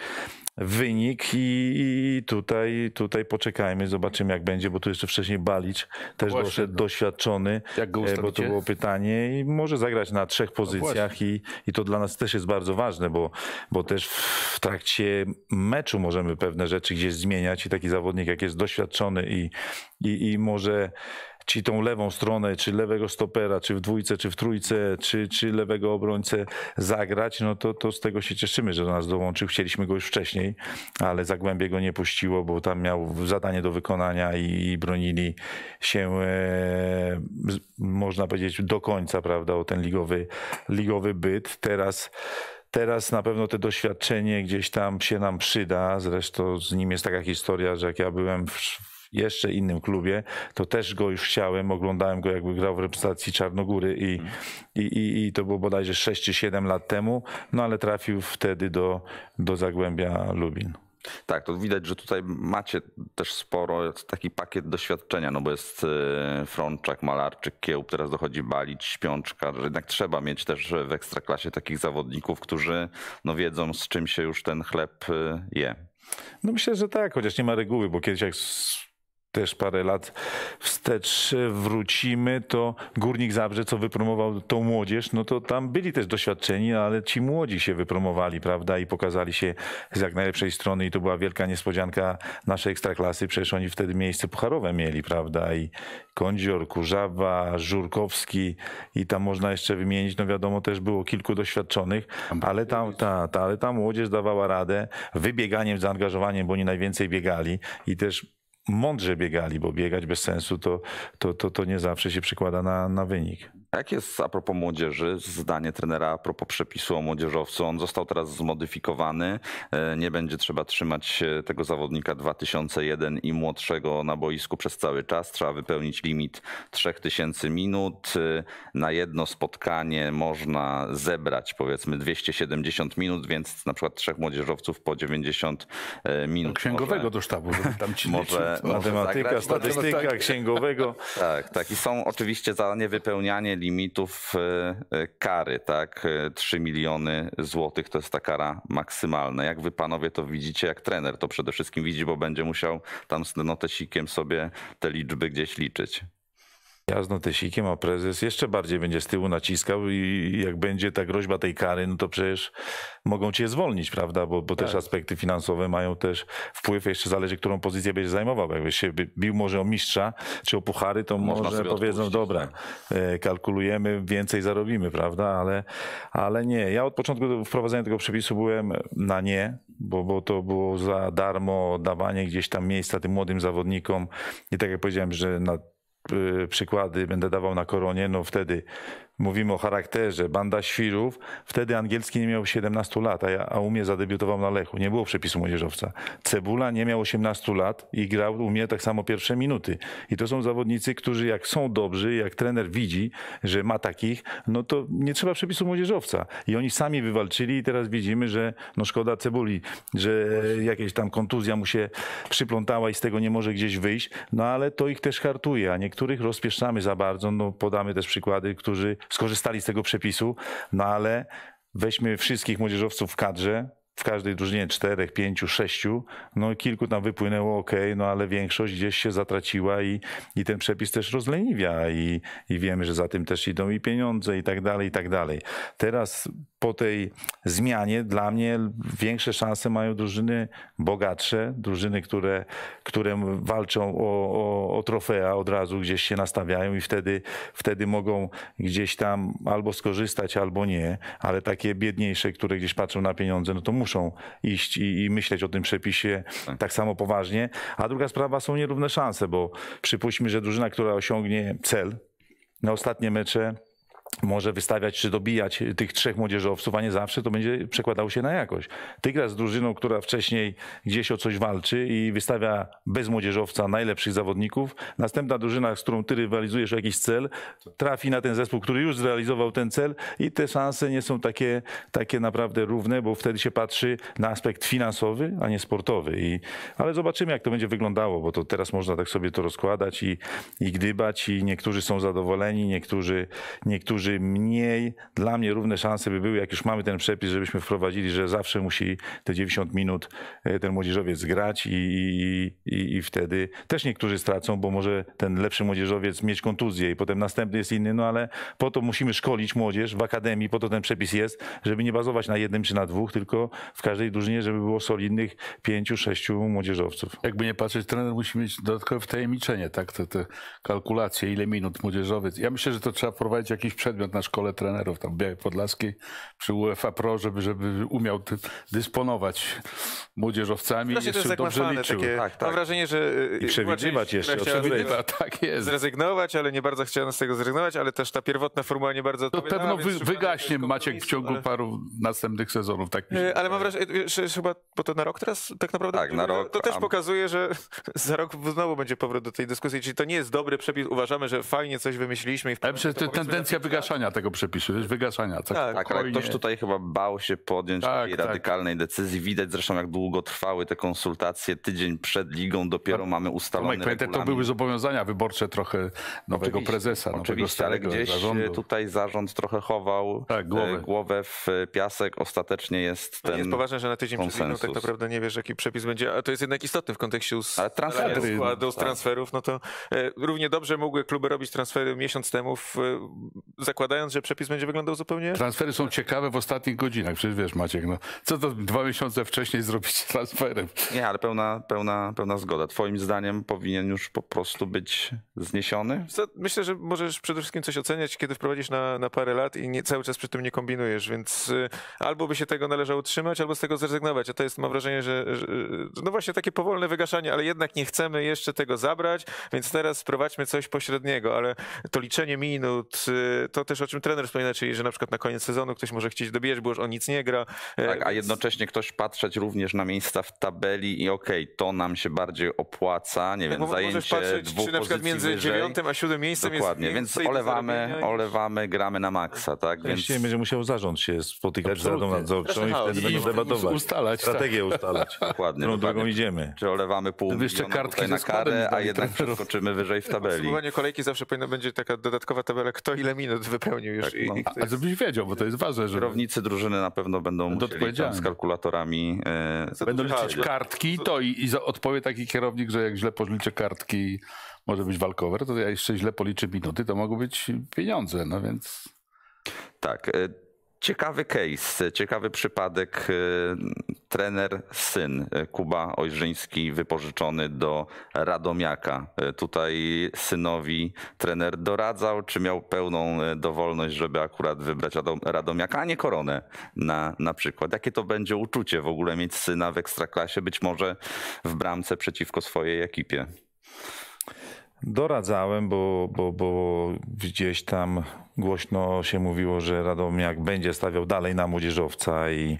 wynik i, i tutaj, tutaj poczekajmy, zobaczymy jak będzie, bo tu jeszcze wcześniej Balicz też właśnie, doszedł no. doświadczony, e, bo to było pytanie i może zagrać na trzech no pozycjach no i, i to dla nas też jest bardzo ważne, bo, bo też w trakcie meczu możemy pewne rzeczy gdzieś zmieniać i taki zawodnik jak jest doświadczony i, i, i może ci tą lewą stronę, czy lewego stopera, czy w dwójce, czy w trójce, czy, czy lewego obrońcę zagrać, no to, to z tego się cieszymy, że do nas dołączył. Chcieliśmy go już wcześniej, ale Zagłębie go nie puściło, bo tam miał zadanie do wykonania i, i bronili się, e, można powiedzieć, do końca, prawda, o ten ligowy, ligowy byt. Teraz Teraz na pewno to doświadczenie gdzieś tam się nam przyda. Zresztą z nim jest taka historia, że jak ja byłem w, jeszcze innym klubie, to też go już chciałem, oglądałem go jakby grał w reprezentacji Czarnogóry i, mhm. i, i, i, to było bodajże 6 czy 7 lat temu, no ale trafił wtedy do, do Zagłębia Lubin. Tak, to widać, że tutaj macie też sporo, taki pakiet doświadczenia, no bo jest y, Frączak, Malarczyk, Kiełb, teraz dochodzi Balić, Śpiączka, że jednak trzeba mieć też w Ekstraklasie takich zawodników, którzy no wiedzą z czym się już ten chleb y, je. No myślę, że tak, chociaż nie ma reguły, bo kiedyś jak też parę lat wstecz wrócimy, to Górnik Zabrze, co wypromował tą młodzież, no to tam byli też doświadczeni, ale ci młodzi się wypromowali, prawda, i pokazali się z jak najlepszej strony i to była wielka niespodzianka naszej ekstraklasy, przecież oni wtedy miejsce pucharowe mieli, prawda, i Kądzior, Kurzawa, Żurkowski i tam można jeszcze wymienić, no wiadomo, też było kilku doświadczonych, ale ta, ta, ta, ale ta młodzież dawała radę wybieganiem, zaangażowaniem, bo oni najwięcej biegali i też mądrze biegali, bo biegać bez sensu to, to, to, to nie zawsze się przekłada na, na wynik. Jak jest a propos młodzieży, zdanie trenera a propos przepisu o młodzieżowcu. On został teraz zmodyfikowany. E, nie będzie trzeba trzymać e, tego zawodnika 2001 i młodszego na boisku przez cały czas. Trzeba wypełnić limit 3000 minut. E, na jedno spotkanie można zebrać powiedzmy 270 minut, więc na przykład trzech młodzieżowców po 90 minut. No, księgowego może, do sztabu, żeby tam ci może, może Matematyka, zagrać. statystyka, tak. księgowego. Tak, tak. I są oczywiście za niewypełnianie limitów e, e, kary, tak? 3 e, miliony złotych to jest ta kara maksymalna. Jak wy panowie to widzicie, jak trener to przede wszystkim widzi, bo będzie musiał tam z notesikiem sobie te liczby gdzieś liczyć. Ja z notesikiem, a prezes jeszcze bardziej będzie z tyłu naciskał i jak będzie ta groźba tej kary, no to przecież mogą cię zwolnić, prawda? Bo, bo tak. też aspekty finansowe mają też wpływ, jeszcze zależy, którą pozycję będziesz zajmował. Jakbyś się bił może o mistrza czy o puchary, to Można może powiedzą, odpuścić. No dobra, e, kalkulujemy, więcej zarobimy, prawda? Ale, ale nie. Ja od początku wprowadzenia tego przepisu byłem na nie, bo, bo to było za darmo dawanie gdzieś tam miejsca tym młodym zawodnikom i tak jak powiedziałem, że na Y, przykłady będę dawał na koronie, no wtedy mówimy o charakterze, banda świrów, wtedy angielski nie miał 17 lat, a, ja, a u zadebiutował na Lechu. Nie było przepisu młodzieżowca. Cebula nie miał 18 lat i grał umie tak samo pierwsze minuty. I to są zawodnicy, którzy jak są dobrzy, jak trener widzi, że ma takich, no to nie trzeba przepisu młodzieżowca. I oni sami wywalczyli i teraz widzimy, że no szkoda cebuli, że jakaś tam kontuzja mu się przyplątała i z tego nie może gdzieś wyjść, no ale to ich też hartuje, a niektórych rozpieszczamy za bardzo, no podamy też przykłady, którzy skorzystali z tego przepisu, no ale weźmy wszystkich młodzieżowców w kadrze, w każdej drużynie czterech, pięciu, sześciu, no kilku tam wypłynęło ok, no ale większość gdzieś się zatraciła i, i ten przepis też rozleniwia i, i wiemy, że za tym też idą i pieniądze i tak dalej, i tak dalej. Teraz po tej zmianie dla mnie większe szanse mają drużyny bogatsze, drużyny, które, które walczą o, o, o trofea od razu, gdzieś się nastawiają i wtedy, wtedy mogą gdzieś tam albo skorzystać, albo nie, ale takie biedniejsze, które gdzieś patrzą na pieniądze, no to muszą iść i, i myśleć o tym przepisie tak. tak samo poważnie. A druga sprawa są nierówne szanse, bo przypuśćmy, że drużyna, która osiągnie cel na ostatnie mecze może wystawiać czy dobijać tych trzech młodzieżowców, a nie zawsze to będzie przekładało się na jakość. Ty gra z drużyną, która wcześniej gdzieś o coś walczy i wystawia bez młodzieżowca najlepszych zawodników. Następna drużyna, z którą ty rywalizujesz jakiś cel, trafi na ten zespół, który już zrealizował ten cel i te szanse nie są takie, takie naprawdę równe, bo wtedy się patrzy na aspekt finansowy, a nie sportowy. I, ale zobaczymy, jak to będzie wyglądało, bo to teraz można tak sobie to rozkładać i, i gdybać i niektórzy są zadowoleni, niektórzy, niektórzy którzy mniej, dla mnie równe szanse by były, jak już mamy ten przepis, żebyśmy wprowadzili, że zawsze musi te 90 minut e, ten młodzieżowiec grać i, i, i wtedy też niektórzy stracą, bo może ten lepszy młodzieżowiec mieć kontuzję i potem następny jest inny, no ale po to musimy szkolić młodzież w akademii, po to ten przepis jest, żeby nie bazować na jednym czy na dwóch, tylko w każdej drużynie, żeby było solidnych pięciu, sześciu młodzieżowców. Jakby nie patrzeć, trener musi mieć dodatkowe wtajemniczenie, tak, te, te kalkulacje, ile minut młodzieżowiec. Ja myślę, że to trzeba wprowadzić jakiś przepis przedmiot na szkole trenerów tam w Białej Podlaskiej przy UEFA Pro, żeby, żeby umiał dysponować młodzieżowcami Zresztą i jeszcze dobrze liczył. Takie, tak, tak. Mam wrażenie, że... Y, I przewidywać jeszcze. Przewidywa, tak jest. Zrezygnować, ale nie bardzo chciałem z tego zrezygnować, ale też ta pierwotna formuła nie bardzo To pewno wy, wygaśnie Maciek w ciągu ale... paru następnych sezonów. Tak y, ale mam wrażenie, y, że chyba, bo to na rok teraz tak naprawdę... Tak, na no, rok. To też pokazuje, że za rok znowu będzie powrót do tej dyskusji, czyli to nie jest dobry przepis. Uważamy, że fajnie coś wymyśliliśmy. I w tendencja wygaśnie wygaszania tego przepisu, wiesz, wygaszania. Tak, tak, tak ale ktoś tutaj chyba bał się podjąć tak, takiej tak. radykalnej decyzji. Widać zresztą, jak długo trwały te konsultacje. Tydzień przed ligą dopiero tak. mamy ustalone Tomek, regulamin. to były zobowiązania wyborcze trochę nowego oczywiście, prezesa, nowego oczywiście, ale gdzieś e, zarządu. tutaj zarząd trochę chował tak, e, głowę. głowę. w e, piasek. Ostatecznie jest no, ten no Jest poważne, że na tydzień konsensus. przed ligą tak naprawdę nie wiesz, jaki przepis będzie, a to jest jednak istotne w kontekście transfery, składów, tak. transferów, no to równie dobrze mogły kluby robić transfery miesiąc temu w zakładając, że przepis będzie wyglądał zupełnie... Transfery są ciekawe w ostatnich godzinach, przecież wiesz Maciek, no, co to dwa miesiące wcześniej zrobić transferem? Nie, ale pełna, pełna, pełna zgoda. Twoim zdaniem powinien już po prostu być zniesiony? Myślę, że możesz przede wszystkim coś oceniać, kiedy wprowadzisz na, na parę lat i nie, cały czas przy tym nie kombinujesz, więc y, albo by się tego należało utrzymać, albo z tego zrezygnować. A to jest, mam wrażenie, że, że no właśnie takie powolne wygaszanie, ale jednak nie chcemy jeszcze tego zabrać, więc teraz wprowadźmy coś pośredniego, ale to liczenie minut, y, to też o czym trener wspomina, czyli że na przykład na koniec sezonu ktoś może chcieć dobijać, bo już on nic nie gra. Tak, więc... a jednocześnie ktoś patrzeć również na miejsca w tabeli i okej, okay, to nam się bardziej opłaca, nie wiem, tak, zajęcie patrzeć, dwóch czy na przykład między wyżej. dziewiątym a siódmym miejscem Dokładnie, jest więc olewamy, olewamy, gramy na maksa, tak? Ja będzie musiał zarząd się spotykać z Radą Nadzorczą i wtedy będą debatować. Ustalać. Tak. Strategię tak. ustalać. Dokładnie. Którą drogą idziemy. Czy olewamy pół Gdyby jeszcze kartki na karę, a jednak przeskoczymy wyżej w tabeli. Podsumowanie kolejki zawsze powinna będzie taka dodatkowa tabela, kto ile minut wypełnił już. Tak, i, no. i ktoś... A żebyś wiedział, bo to jest ważne. że Kierownicy drużyny na pewno będą musieli tam z kalkulatorami... Yy, będą liczyć kartki i to i, i odpowie taki kierownik, że jak źle policzę kartki, może być walkover, to ja jeszcze źle policzę minuty, to mogą być pieniądze, no więc... Tak, e, Ciekawy case, ciekawy przypadek. Y, trener syn y, Kuba Ojrzyński wypożyczony do Radomiaka. Y, tutaj synowi trener doradzał, czy miał pełną dowolność, żeby akurat wybrać Radomiaka, a nie koronę na, na przykład. Jakie to będzie uczucie w ogóle mieć syna w ekstraklasie, być może w bramce przeciwko swojej ekipie? Doradzałem, bo, bo, bo gdzieś tam głośno się mówiło, że Radomiak będzie stawiał dalej na młodzieżowca i,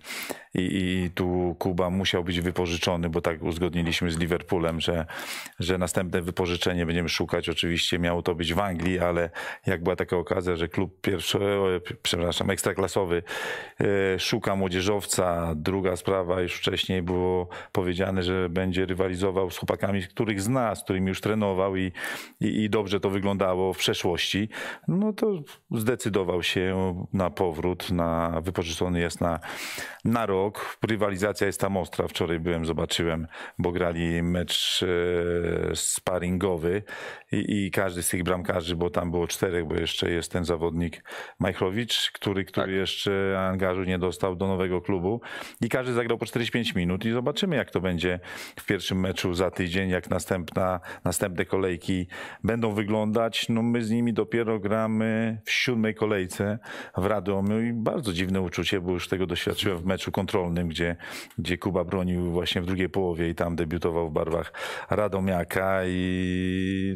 i, i tu Kuba musiał być wypożyczony, bo tak uzgodniliśmy z Liverpoolem, że, że następne wypożyczenie będziemy szukać. Oczywiście miało to być w Anglii, ale jak była taka okazja, że klub pierwszy, przepraszam, ekstraklasowy e, szuka młodzieżowca. Druga sprawa, już wcześniej było powiedziane, że będzie rywalizował z chłopakami, których zna, z którymi już trenował i, i, i dobrze to wyglądało w przeszłości. No to zdecydował się na powrót, na, wypożyczony jest na, na rok. Rywalizacja jest tam ostra. Wczoraj byłem, zobaczyłem, bo grali mecz e, sparingowy i, i, każdy z tych bramkarzy, bo tam było czterech, bo jeszcze jest ten zawodnik Majchrowicz, który, który tak. jeszcze angażu nie dostał do nowego klubu i każdy zagrał po 45 minut i zobaczymy jak to będzie w pierwszym meczu za tydzień, jak następna, następne kolejki będą wyglądać. No my z nimi dopiero gramy w siódmej kolejce w Radomiu i bardzo dziwne uczucie, bo już tego doświadczyłem w meczu kontrolnym, gdzie, gdzie Kuba bronił właśnie w drugiej połowie i tam debiutował w barwach Radomiaka i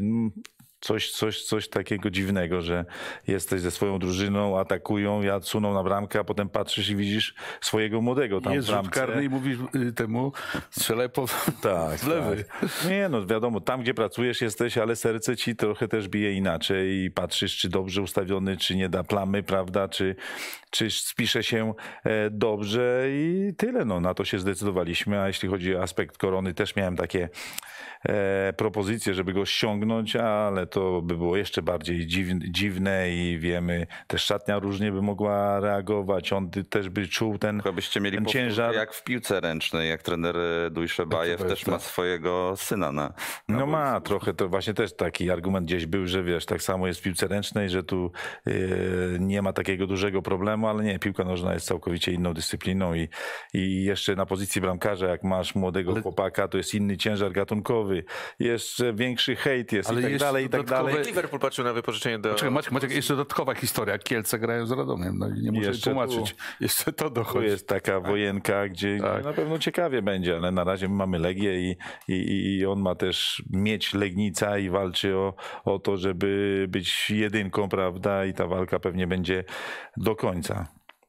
coś, coś, coś takiego dziwnego, że jesteś ze swoją drużyną, atakują, ja cuną na bramkę, a potem patrzysz i widzisz swojego młodego tam Jest w bramce. karny i mówisz y, temu, strzelaj po tak, w lewy. Tak. Nie no, wiadomo, tam gdzie pracujesz jesteś, ale serce ci trochę też bije inaczej i patrzysz, czy dobrze ustawiony, czy nie da plamy, prawda, czy, czy spisze się e, dobrze i tyle. No, na to się zdecydowaliśmy, a jeśli chodzi o aspekt korony, też miałem takie E, propozycję, żeby go ściągnąć, ale to by było jeszcze bardziej dziwne i wiemy, też szatnia różnie by mogła reagować, on też by czuł ten, Chyba mieli ten ciężar. Jak w piłce ręcznej, jak trener e, Dujszebajew no też ma tak. swojego syna na, na No ma trochę, to właśnie też taki argument gdzieś był, że wiesz, tak samo jest w piłce ręcznej, że tu yy, nie ma takiego dużego problemu, ale nie, piłka nożna jest całkowicie inną dyscypliną i, i jeszcze na pozycji bramkarza, jak masz młodego ale... chłopaka, to jest inny ciężar gatunkowy, jest jeszcze większy hejt jest Ale i tak jest dalej, i tak dalej. Liverpool patrzył na wypożyczenie do... Maciek, Maciek, jeszcze dodatkowa historia. Kielce grają z Radomiem, no nie muszę jeszcze tłumaczyć. Tu, jeszcze to dochodzi. To jest taka tak. wojenka, gdzie tak. na pewno ciekawie będzie, ale na razie mamy Legię i, i, i on ma też mieć Legnica i walczy o, o to, żeby być jedynką, prawda? I ta walka pewnie będzie do końca.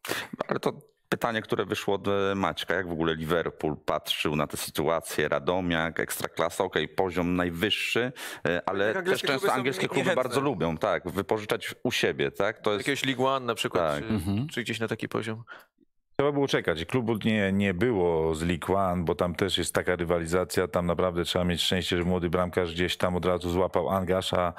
No, ale to Pytanie, które wyszło od e, Maćka, jak w ogóle Liverpool patrzył na tę sytuację, Radomiak, Ekstraklasa, okej, okay, poziom najwyższy, e, ale tak też często angielskie kluby niechętne. bardzo lubią, tak, wypożyczać u siebie, tak? To jest... Jakiegoś League One na przykład, tak. czy, mhm. czy, gdzieś na taki poziom. Trzeba było czekać. Klubu nie, nie było z League One, bo tam też jest taka rywalizacja. Tam naprawdę trzeba mieć szczęście, że młody bramkarz gdzieś tam od razu złapał angaż, a,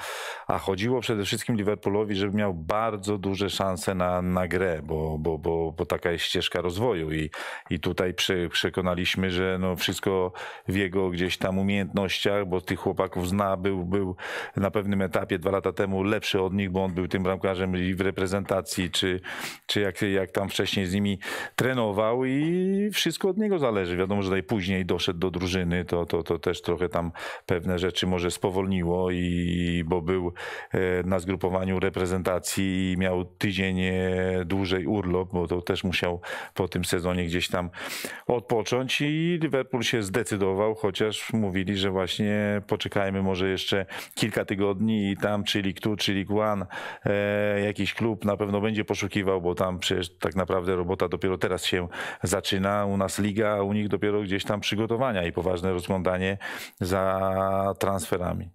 a chodziło przede wszystkim Liverpoolowi, żeby miał bardzo duże szanse na, na grę, bo, bo, bo, bo taka jest ścieżka rozwoju i, i tutaj przekonaliśmy, że no wszystko w jego gdzieś tam umiejętnościach, bo tych chłopaków zna, był, był na pewnym etapie dwa lata temu lepszy od nich, bo on był tym bramkarzem i w reprezentacji, czy, czy jak, jak tam wcześniej z nimi trenował i wszystko od niego zależy. Wiadomo, że najpóźniej doszedł do drużyny, to, to, to też trochę tam pewne rzeczy może spowolniło, i, bo był e, na zgrupowaniu reprezentacji i miał tydzień dłużej urlop, bo to też musiał po tym sezonie gdzieś tam odpocząć i Liverpool się zdecydował, chociaż mówili, że właśnie poczekajmy może jeszcze kilka tygodni i tam, czyli tu, czyli Guan, e, jakiś klub na pewno będzie poszukiwał, bo tam przecież tak naprawdę robota dopiero teraz się zaczyna. U nas liga, a u nich dopiero gdzieś tam przygotowania i poważne rozglądanie za transferami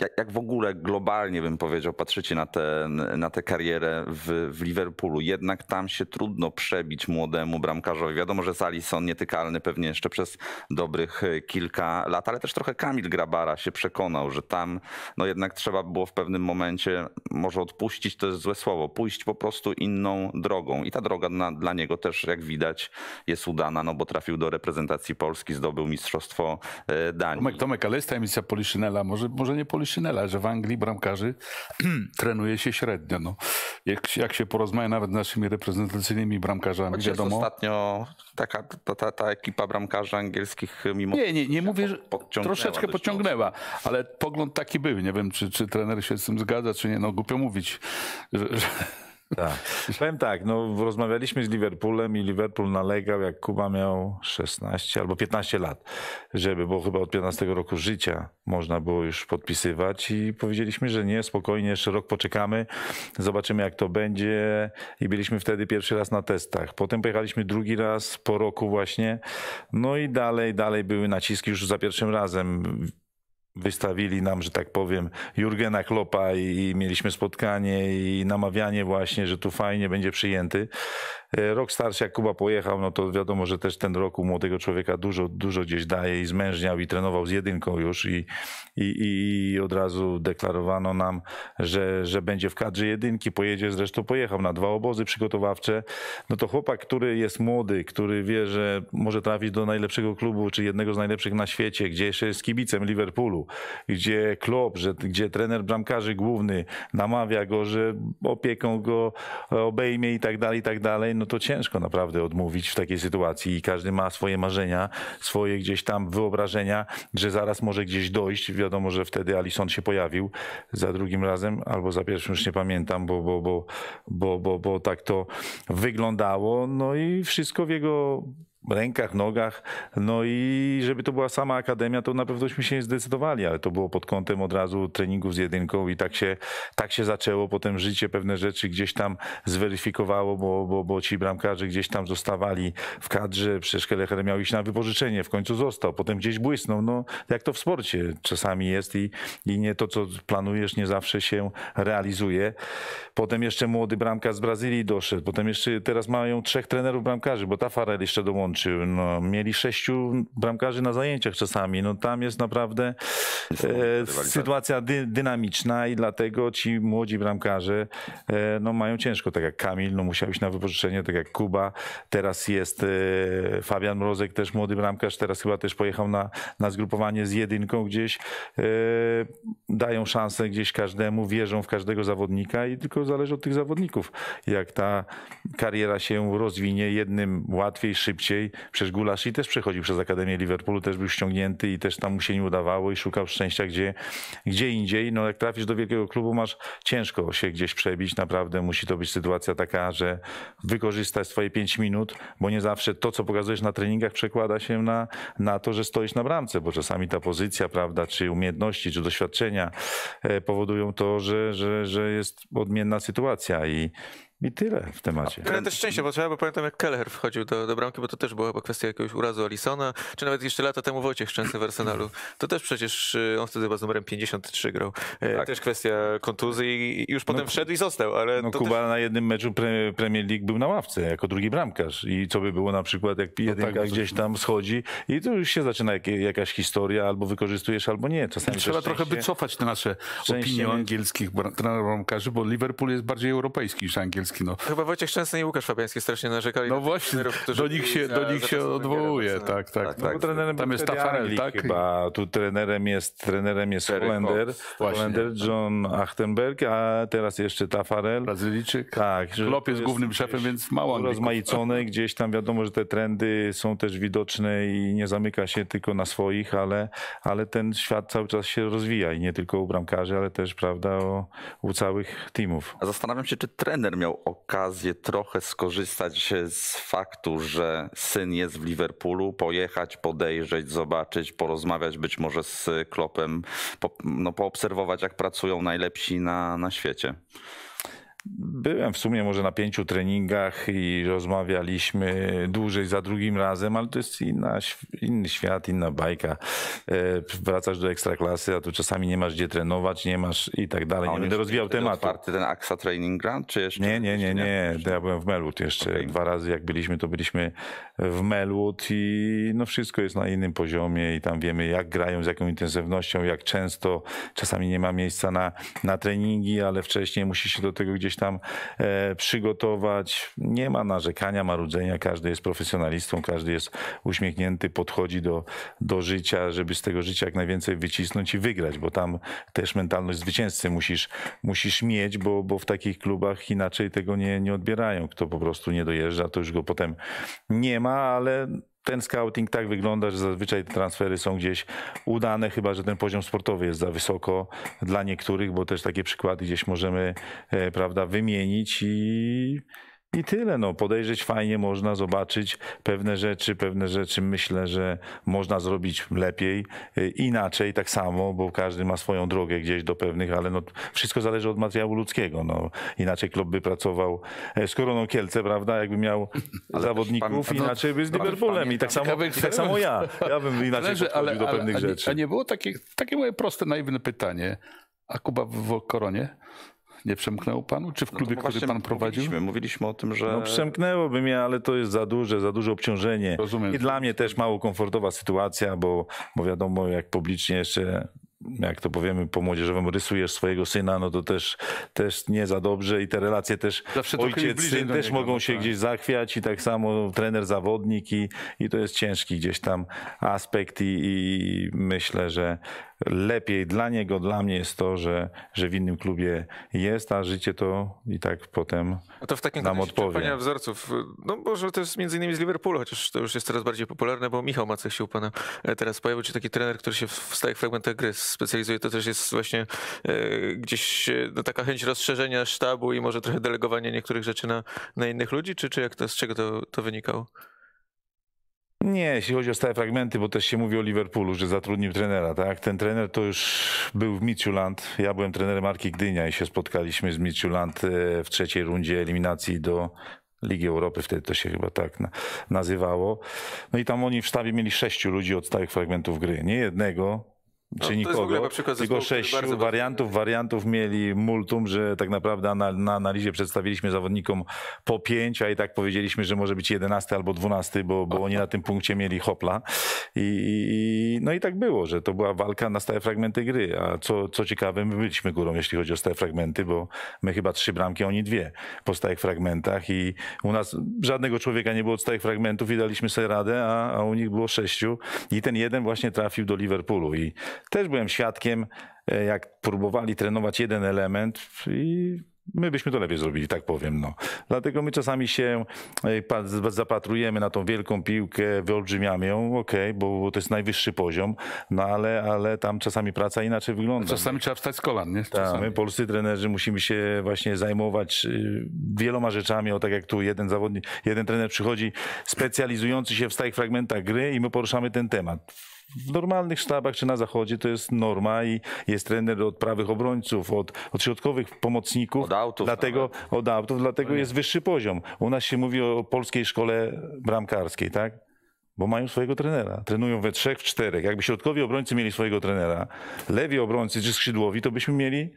jak, jak w ogóle globalnie bym powiedział, patrzycie na tę na te karierę w, w Liverpoolu? Jednak tam się trudno przebić młodemu bramkarzowi. Wiadomo, że jest Alisson nietykalny pewnie jeszcze przez dobrych e, kilka lat, ale też trochę Kamil Grabara się przekonał, że tam no jednak trzeba było w pewnym momencie może odpuścić, to jest złe słowo, pójść po prostu inną drogą. I ta droga na, dla niego też, jak widać, jest udana, no bo trafił do reprezentacji Polski, zdobył Mistrzostwo e, Danii. Tomek, Tomek ale jest tajemnica Poliszynela, może, może nie Poliszynela Poliszynela, że w Anglii bramkarzy trenuje się średnio. No. Jak, jak się porozmawia nawet z naszymi reprezentacyjnymi bramkarzami, Chociaż wiadomo... ostatnio taka, ta, ta, ta, ekipa bramkarzy angielskich mimo... Nie, nie, nie mówię, że troszeczkę podciągnęła, ale pogląd taki był. Nie wiem, czy, czy trener się z tym zgadza, czy nie. No głupio mówić, że, że tak. Powiem tak, no rozmawialiśmy z Liverpoolem i Liverpool nalegał, jak Kuba miał 16 albo 15 lat, żeby, bo chyba od 15 roku życia można było już podpisywać i powiedzieliśmy, że nie, spokojnie, jeszcze rok poczekamy, zobaczymy jak to będzie i byliśmy wtedy pierwszy raz na testach. Potem pojechaliśmy drugi raz po roku właśnie, no i dalej, dalej były naciski już za pierwszym razem wystawili nam, że tak powiem, Jurgena Klopa i, i mieliśmy spotkanie i namawianie właśnie, że tu fajnie będzie przyjęty. E, rok starszy, jak Kuba pojechał, no to wiadomo, że też ten rok u młodego człowieka dużo, dużo gdzieś daje i zmężniał i trenował z jedynką już i, i, i od razu deklarowano nam, że, że będzie w kadrze jedynki, pojedzie, zresztą pojechał na dwa obozy przygotowawcze. No to chłopak, który jest młody, który wie, że może trafić do najlepszego klubu, czy jednego z najlepszych na świecie, gdzie jeszcze jest kibicem Liverpoolu, gdzie klub, że, gdzie trener bramkarzy główny namawia go, że opieką go obejmie i tak dalej, i tak dalej no to ciężko naprawdę odmówić w takiej sytuacji i każdy ma swoje marzenia, swoje gdzieś tam wyobrażenia, że zaraz może gdzieś dojść. Wiadomo, że wtedy Alison się pojawił za drugim razem albo za pierwszym, już nie pamiętam, bo, bo, bo, bo, bo, bo tak to wyglądało. No i wszystko w jego rękach, nogach. No i żeby to była sama akademia, to na pewnośmy się nie zdecydowali, ale to było pod kątem od razu treningów z jedynką i tak się, tak się zaczęło. Potem życie pewne rzeczy gdzieś tam zweryfikowało, bo, bo, bo ci bramkarze gdzieś tam zostawali w kadrze. Przecież Kelecher miał iść na wypożyczenie, w końcu został. Potem gdzieś błysnął. No jak to w sporcie czasami jest i, i nie to, co planujesz, nie zawsze się realizuje. Potem jeszcze młody bramkarz z Brazylii doszedł. Potem jeszcze teraz mają trzech trenerów bramkarzy, bo ta Farel jeszcze dołączył łączył. No, mieli sześciu bramkarzy na zajęciach czasami. No, tam jest naprawdę e, sytuacja dy, dynamiczna i dlatego ci młodzi bramkarze e, no, mają ciężko. Tak jak Kamil, no, musiał iść na wypożyczenie, tak jak Kuba. Teraz jest e, Fabian Mrozek, też młody bramkarz. Teraz chyba też pojechał na, na zgrupowanie z jedynką gdzieś. E, dają szansę gdzieś każdemu, wierzą w każdego zawodnika i tylko zależy od tych zawodników, jak ta kariera się rozwinie. Jednym łatwiej, szybciej, przez Przecież Gulasz i też przechodził przez Akademię Liverpoolu, też był ściągnięty i też tam mu się nie udawało i szukał szczęścia gdzie, gdzie indziej. No jak trafisz do wielkiego klubu, masz ciężko się gdzieś przebić. Naprawdę musi to być sytuacja taka, że wykorzystać swoje 5 minut, bo nie zawsze to, co pokazujesz na treningach, przekłada się na, na to, że stoisz na bramce, bo czasami ta pozycja, prawda, czy umiejętności, czy doświadczenia e, powodują to, że, że, że jest odmienna sytuacja i i tyle w temacie. Ale też szczęście, bo trzeba, bo pamiętam jak Keller wchodził do, do bramki, bo to też była chyba kwestia jakiegoś urazu Alisona, czy nawet jeszcze lata temu Wojciech Szczęsny w Arsenalu. To też przecież y, on wtedy chyba z numerem 53 grał. E, tak. Też kwestia kontuzji i już no potem no, wszedł i został, ale... No Kuba też... na jednym meczu pre, Premier League był na ławce jako drugi bramkarz i co by było na przykład jak no jedynka no tak, gdzieś tam schodzi i tu już się zaczyna jak, jakaś historia, albo wykorzystujesz, albo nie. Czasami no, trzeba trochę wycofać te nasze opinie o angielskich bramkarzy, bo Liverpool jest bardziej europejski niż angielski Fabiański. No. Chyba Wojciech Szczęsny i Łukasz Fabiański strasznie narzekali. No na właśnie, do nich się, do nich się odwołuje, tak, tak. tak, no tak. Tam jest Tafarel, tak? Chyba, tu trenerem jest, trenerem jest Holender, Holender John Achtenberg, a teraz jeszcze Tafarel. Brazylijczyk. Tak. Klop jest, głównym szefem, więc mało Rozmaicone, gdzieś tam wiadomo, że te trendy są też widoczne i nie zamyka się tylko na swoich, ale, ale ten świat cały czas się rozwija i nie tylko u bramkarzy, ale też, prawda, u, u całych teamów. A zastanawiam się, czy trener miał okazję trochę skorzystać z faktu, że syn jest w Liverpoolu, pojechać, podejrzeć, zobaczyć, porozmawiać być może z Klopem, po, no, poobserwować jak pracują najlepsi na, na świecie. Byłem w sumie może na pięciu treningach i rozmawialiśmy dłużej za drugim razem, ale to jest inna, inny świat, inna bajka. E, wracasz do ekstraklasy, a tu czasami nie masz gdzie trenować, nie masz i tak dalej. Nie będę rozwijał tematu. otwarty ten AXA Training Grant, czy jeszcze? Nie, nie, nie, nie. Ja byłem w Melwood jeszcze. Okay. Dwa razy jak byliśmy, to byliśmy w Melwood i no wszystko jest na innym poziomie i tam wiemy jak grają, z jaką intensywnością, jak często. Czasami nie ma miejsca na, na treningi, ale wcześniej musi się do tego gdzieś gdzieś tam e, przygotować. Nie ma narzekania, marudzenia, każdy jest profesjonalistą, każdy jest uśmiechnięty, podchodzi do, do życia, żeby z tego życia jak najwięcej wycisnąć i wygrać, bo tam też mentalność zwycięzcy musisz, musisz mieć, bo, bo w takich klubach inaczej tego nie, nie odbierają. Kto po prostu nie dojeżdża, to już go potem nie ma, ale ten scouting tak wygląda, że zazwyczaj te transfery są gdzieś udane, chyba że ten poziom sportowy jest za wysoko dla niektórych, bo też takie przykłady gdzieś możemy, e, prawda, wymienić i i tyle, no, podejrzeć fajnie można, zobaczyć pewne rzeczy, pewne rzeczy myślę, że można zrobić lepiej, y, inaczej tak samo, bo każdy ma swoją drogę gdzieś do pewnych, ale no, wszystko zależy od materiału ludzkiego, no, inaczej klub by pracował e, z Koroną Kielce, prawda, jakby miał ale zawodników, inaczej by z Liverpoolem i tak samo, i tak samo ja, ja bym inaczej Leży, ale, do pewnych ale, rzeczy. A nie, a nie było takie, takie moje proste, naiwne pytanie, a Kuba w Koronie? nie przemknęło panu? Czy w no klubie, no który pan prowadził? Mówiliśmy, mówiliśmy o tym, że... No przemknęłoby mnie, ale to jest za duże, za duże obciążenie. Rozumiem. I dla mnie też mało komfortowa sytuacja, bo, bo wiadomo, jak publicznie jeszcze jak to powiemy po młodzieżowym, rysujesz swojego syna, no to też, też nie za dobrze i te relacje też Zawsze ojciec, syn też mogą no się tak. gdzieś zachwiać i tak samo trener, zawodnik i, i to jest ciężki gdzieś tam aspekt i, i myślę, że lepiej dla niego, dla mnie jest to, że, że w innym klubie jest, a życie to i tak potem a to w takim nam odpowie. wzorców, no może to jest między innymi z Liverpoolu, chociaż to już jest coraz bardziej popularne, bo Michał Maciej się u pana e, teraz pojawił, czy taki trener, który się w stałych fragmentach gry specjalizuje, to też jest właśnie e, gdzieś e, no, taka chęć rozszerzenia sztabu i może trochę delegowania niektórych rzeczy na, na innych ludzi, czy, czy jak to, z czego to, to wynikało? Nie, jeśli chodzi o stałe fragmenty, bo też się mówi o Liverpoolu, że zatrudnił trenera, tak? Ten trener to już był w Midtjylland. Ja byłem trenerem Arki Gdynia i się spotkaliśmy z Midtjylland e, w trzeciej rundzie eliminacji do Ligi Europy, wtedy to się chyba tak nazywało. No i tam oni w sztabie mieli sześciu ludzi od stałych fragmentów gry. Nie jednego, no, Czy nikogo. Tylko sześć sześciu wariantów. Wariantów mieli multum, że tak naprawdę na, na, analizie przedstawiliśmy zawodnikom po pięć, a i tak powiedzieliśmy, że może być jedenasty albo dwunasty, bo, bo oni na tym punkcie mieli hopla. I, i, no i tak było, że to była walka na stałe fragmenty gry. A co, co ciekawe, my byliśmy górą, jeśli chodzi o stałe fragmenty, bo my chyba trzy bramki, oni dwie po stałych fragmentach i u nas żadnego człowieka nie było od stałych fragmentów i daliśmy sobie radę, a, a u nich było sześciu i ten jeden właśnie trafił do Liverpoolu i też byłem świadkiem, e, jak próbowali trenować jeden element i my byśmy to lepiej zrobili, tak powiem. No. Dlatego my czasami się e, zapatrujemy na tą wielką piłkę, wyolbrzymiamy ją, okej, okay, bo to jest najwyższy poziom, no ale, ale tam czasami praca inaczej wygląda. Czasami trzeba wstać z kolan, nie? Tak. my, polscy trenerzy, musimy się właśnie zajmować y, wieloma rzeczami, o tak jak tu jeden zawodnik, jeden trener przychodzi specjalizujący się w stałych fragmentach gry i my poruszamy ten temat w normalnych sztabach czy na zachodzie to jest norma i jest trener od prawych obrońców, od, od środkowych pomocników. Od autów. Dlatego, od autów, dlatego jest wyższy poziom. U nas się mówi o polskiej szkole bramkarskiej, tak? Bo mają swojego trenera. Trenują we trzech, w czterech. Jakby środkowi obrońcy mieli swojego trenera, lewi obrońcy czy skrzydłowi, to byśmy mieli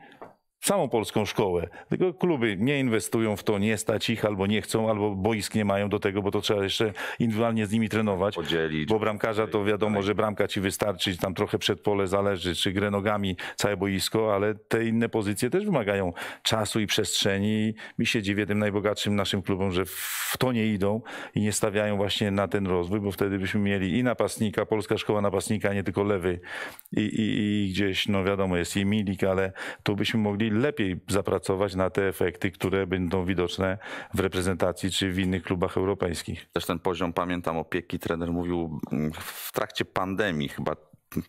samą polską szkołę. Tylko kluby nie inwestują w to, nie stać ich, albo nie chcą, albo boisk nie mają do tego, bo to trzeba jeszcze indywidualnie z nimi trenować. Podzielić. Bo bramkarza to wiadomo, tak. że bramka ci wystarczy, tam trochę przed pole zależy, czy grę nogami całe boisko, ale te inne pozycje też wymagają czasu i przestrzeni. Mi się dziwię tym najbogatszym naszym klubom, że w to nie idą i nie stawiają właśnie na ten rozwój, bo wtedy byśmy mieli i napastnika, polska szkoła napastnika, nie tylko lewy i, i, i gdzieś, no wiadomo, jest i Milik, ale tu byśmy mogli lepiej zapracować na te efekty, które będą widoczne w reprezentacji czy w innych klubach europejskich. Też ten poziom, pamiętam, opieki trener mówił mm, w trakcie pandemii chyba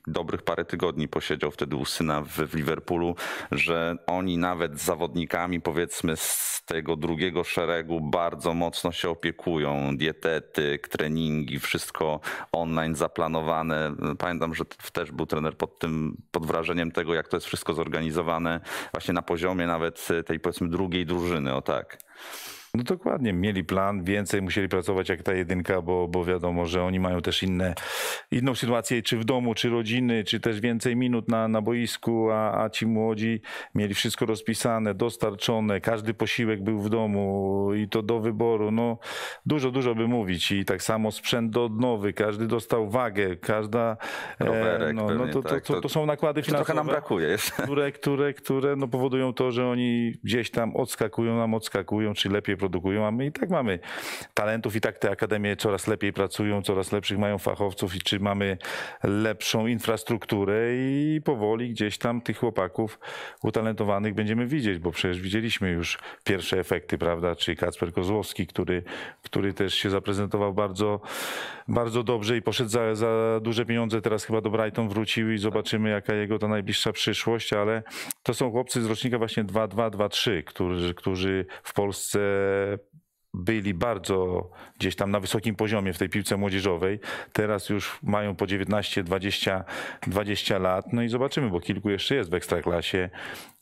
dobrych parę tygodni posiedział wtedy u syna w, w Liverpoolu, że oni nawet z zawodnikami powiedzmy z tego drugiego szeregu bardzo mocno się opiekują. Dietetyk, treningi, wszystko online zaplanowane. Pamiętam, że też był trener pod tym, pod wrażeniem tego, jak to jest wszystko zorganizowane właśnie na poziomie nawet tej powiedzmy drugiej drużyny, o tak. No dokładnie, mieli plan, więcej musieli pracować jak ta jedynka, bo, bo wiadomo, że oni mają też inne, inną sytuację, czy w domu, czy rodziny, czy też więcej minut na, na boisku, a, a ci młodzi mieli wszystko rozpisane, dostarczone, każdy posiłek był w domu i to do wyboru. No dużo, dużo by mówić i tak samo sprzęt do odnowy, każdy dostał wagę, każda... E, Rowerek no, no pewnie, no to, tak, to, to, to, są nakłady finansowe. Trochę nam brakuje Które, które, które no powodują to, że oni gdzieś tam odskakują, nam odskakują, czy lepiej produkują, a my i tak mamy talentów, i tak te akademie coraz lepiej pracują, coraz lepszych mają fachowców, i czy mamy lepszą infrastrukturę, i powoli gdzieś tam tych chłopaków utalentowanych będziemy widzieć, bo przecież widzieliśmy już pierwsze efekty, prawda? Czyli Kacper Kozłowski, który, który też się zaprezentował bardzo, bardzo dobrze i poszedł za, za duże pieniądze, teraz chyba do Brighton wrócił i zobaczymy, jaka jego ta najbliższa przyszłość, ale to są chłopcy z rocznika właśnie 2 2 którzy, którzy w Polsce byli bardzo gdzieś tam na wysokim poziomie w tej piłce młodzieżowej. Teraz już mają po 19, 20, 20 lat. No i zobaczymy, bo kilku jeszcze jest w Ekstraklasie.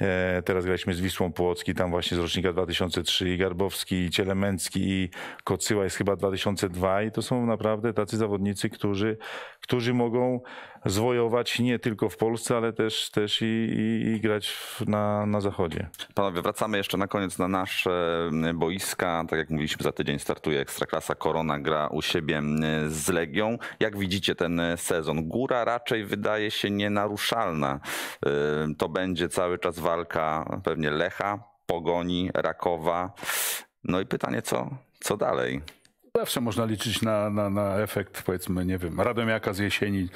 E, teraz graliśmy z Wisłą Płocki, tam właśnie z rocznika 2003 i Garbowski, i Cielemencki, i Kocyła jest chyba 2002 i to są naprawdę tacy zawodnicy, którzy, którzy mogą zwojować nie tylko w Polsce, ale też, też i, i, i grać na, na zachodzie. Panowie, wracamy jeszcze na koniec na nasze e, boiska. Tak jak mówiliśmy, za tydzień startuje Ekstraklasa Korona, gra u siebie z Legią. Jak widzicie ten e, sezon? Góra raczej wydaje się nienaruszalna. E, to będzie cały czas walka pewnie Lecha, Pogoni, Rakowa. No i pytanie, co, co dalej? Zawsze można liczyć na, na, na efekt, powiedzmy, nie wiem, Radomiaka z jesieni,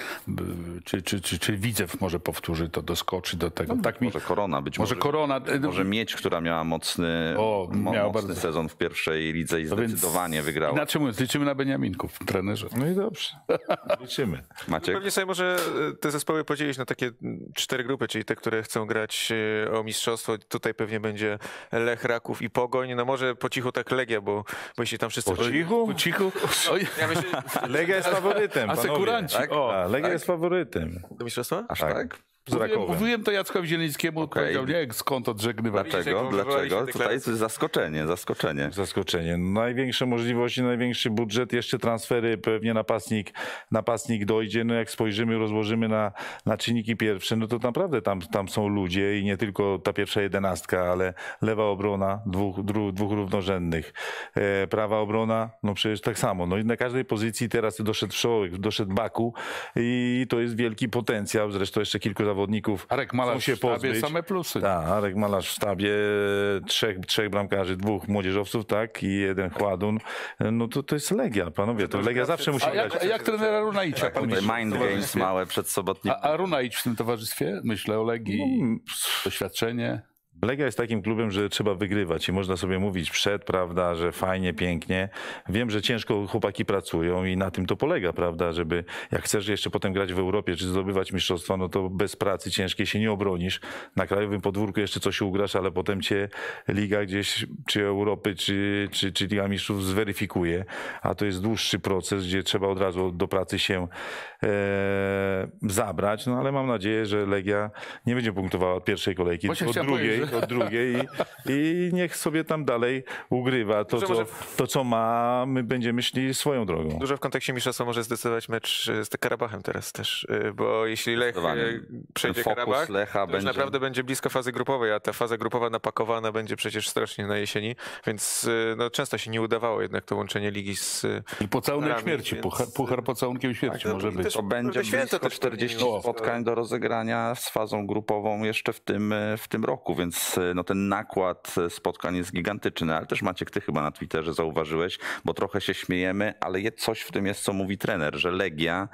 czy, czy, czy, czy Widzew może powtórzy to, doskoczy do tego. No, tak mi... może Korona być może. Może Korona. E, no- może Mieć, która miała mocny, o, miała mocny bardzo... sezon w pierwszej lidze i no zdecydowanie wygrała. Inaczej mówiąc, liczymy na Beniaminków, trenerze. No i dobrze, liczymy. Maciek? Pewnie sobie może e, te zespoły podzielić na takie mm, cztery grupy, czyli te, które chcą grać e, o mistrzostwo. Tutaj pewnie będzie Lech, Raków i Pogoń. No może po cichu tak Legia, bo, bo jeśli tam wszyscy... Po cichu? po cichu. Oj. Ja myślę, Legia jest faworytem. Asekuranci. Tak? O, tak. A Legia tak? jest faworytem. Do mistrzostwa? Aż tak? tak? z Rakowem. Mówiłem to Jackowi Zielińskiemu, okay. powiedział, nie, skąd odżegnywać. Dlaczego? Dlaczego? Tutaj jest zaskoczenie, zaskoczenie. Zaskoczenie. Największe możliwości, największy budżet, jeszcze transfery, pewnie napastnik, napastnik dojdzie, no jak spojrzymy, rozłożymy na, na czynniki pierwsze, no to naprawdę tam, tam są ludzie i nie tylko ta pierwsza jedenastka, ale lewa obrona, dwóch, dru, dwóch równorzędnych, e, prawa obrona, no przecież tak samo. No i na każdej pozycji teraz doszedł Szołek, doszedł Baku i to jest wielki potencjał, zresztą jeszcze kilku zawodników zawodników Arek Malarz się w sztabie same plusy. Tak, Arek Malarz w sztabie, e, trzech, trzech bramkarzy, dwóch młodzieżowców, tak, i jeden Chładun. E, no to, to jest Legia, panowie, to Legia zawsze musi grać. Jak, jak trenera Runaicza? Tak, pan mind games małe przed sobotnikiem. A, a Runaic w tym towarzystwie? Myślę o Legii, no, doświadczenie. Legia jest takim klubem, że trzeba wygrywać i można sobie mówić przed, prawda, że fajnie, pięknie. Wiem, że ciężko chłopaki pracują i na tym to polega, prawda, żeby jak chcesz jeszcze potem grać w Europie czy zdobywać mistrzostwa, no to bez pracy ciężkiej się nie obronisz. Na krajowym podwórku jeszcze coś ugrasz, ale potem cię liga gdzieś, czy Europy, czy, czy, czy Liga Mistrzów zweryfikuje, a to jest dłuższy proces, gdzie trzeba od razu do pracy się E, zabrać, no ale mam nadzieję, że Legia nie będzie punktowała od pierwszej kolejki, od drugiej, od drugiej i, i, niech sobie tam dalej ugrywa to, co, to co ma, my będziemy szli swoją drogą. Dużo w kontekście mistrzostwa może zdecydować mecz z Karabachem teraz też, y, bo jeśli Lech y, przejdzie Karabach, Lecha to będzie... naprawdę będzie blisko fazy grupowej, a ta faza grupowa napakowana będzie przecież strasznie na jesieni, więc y, no, często się nie udawało jednak to łączenie ligi z... I po całej śmierci, więc... puchar, puchar pocałunkiem śmierci tak, może być. Przecież to będzie blisko 40 spotkań do rozegrania z fazą grupową jeszcze w tym, e, w tym roku, więc e, no ten nakład e, spotkań jest gigantyczny, ale też Maciek, ty chyba na Twitterze zauważyłeś, bo trochę się śmiejemy, ale jest coś w tym jest, co mówi trener, że Legia,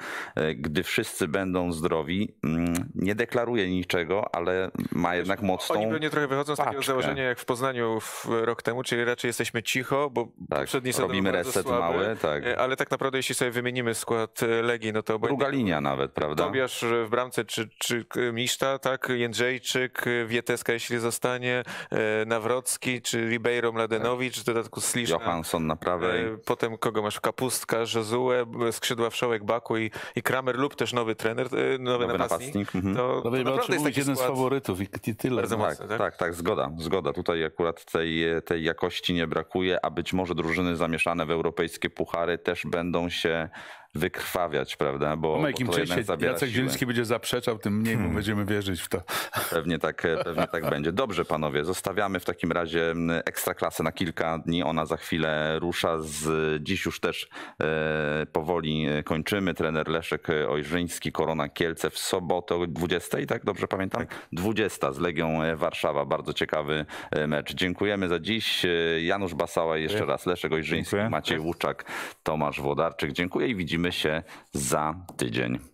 gdy wszyscy będą zdrowi, mm, nie deklaruje niczego, ale ma jednak mocną Oni pewnie trochę wychodzą z takiego założenia jak w Poznaniu w rok temu, czyli raczej jesteśmy cicho, bo tak, poprzedni sezon robimy reset słaby, mały, tak. ale tak naprawdę jeśli sobie wymienimy skład Legii, no to druga linia nawet, prawda? Tobiasz w bramce, czy, czy Miszta, tak? Jędrzejczyk, Wieteska, jeśli zostanie, e, Nawrocki, czy Ribeiro Mladenowicz, w dodatku Sliszna. Johansson na prawej. E, potem kogo masz? Kapustka, Jezue, e, skrzydła Wszołek, Baku i, i Kramer lub też nowy trener, nowy, nowy napastnik. napastnik. Mhm. To, to no naprawdę jest jeden skład... z faworytów i tyle. tak, mocno, tak? tak, tak, zgoda, zgoda. Tutaj akurat tej, tej jakości nie brakuje, a być może drużyny zamieszane w europejskie puchary też będą się wykrwawiać, prawda? Bo, no, jakim Jacek Zieliński będzie zaprzeczał, tym mniej hmm. będziemy wierzyć w to. Pewnie tak, e, pewnie tak będzie. Dobrze, panowie, zostawiamy w takim razie ekstraklasę na kilka dni. Ona za chwilę rusza. Z, dziś już też e, powoli e, kończymy. Trener Leszek e, Ojrzyński, Korona Kielce w sobotę o 20, tak dobrze pamiętam? Tak. 20 z Legią Warszawa. Bardzo ciekawy mecz. Dziękujemy za dziś. Janusz Basała jeszcze raz, Leszek Ojrzyński, Dziękuję. Maciej Łuczak, Tomasz Wodarczyk. Dziękuję i widzimy Słyszymy się za tydzień.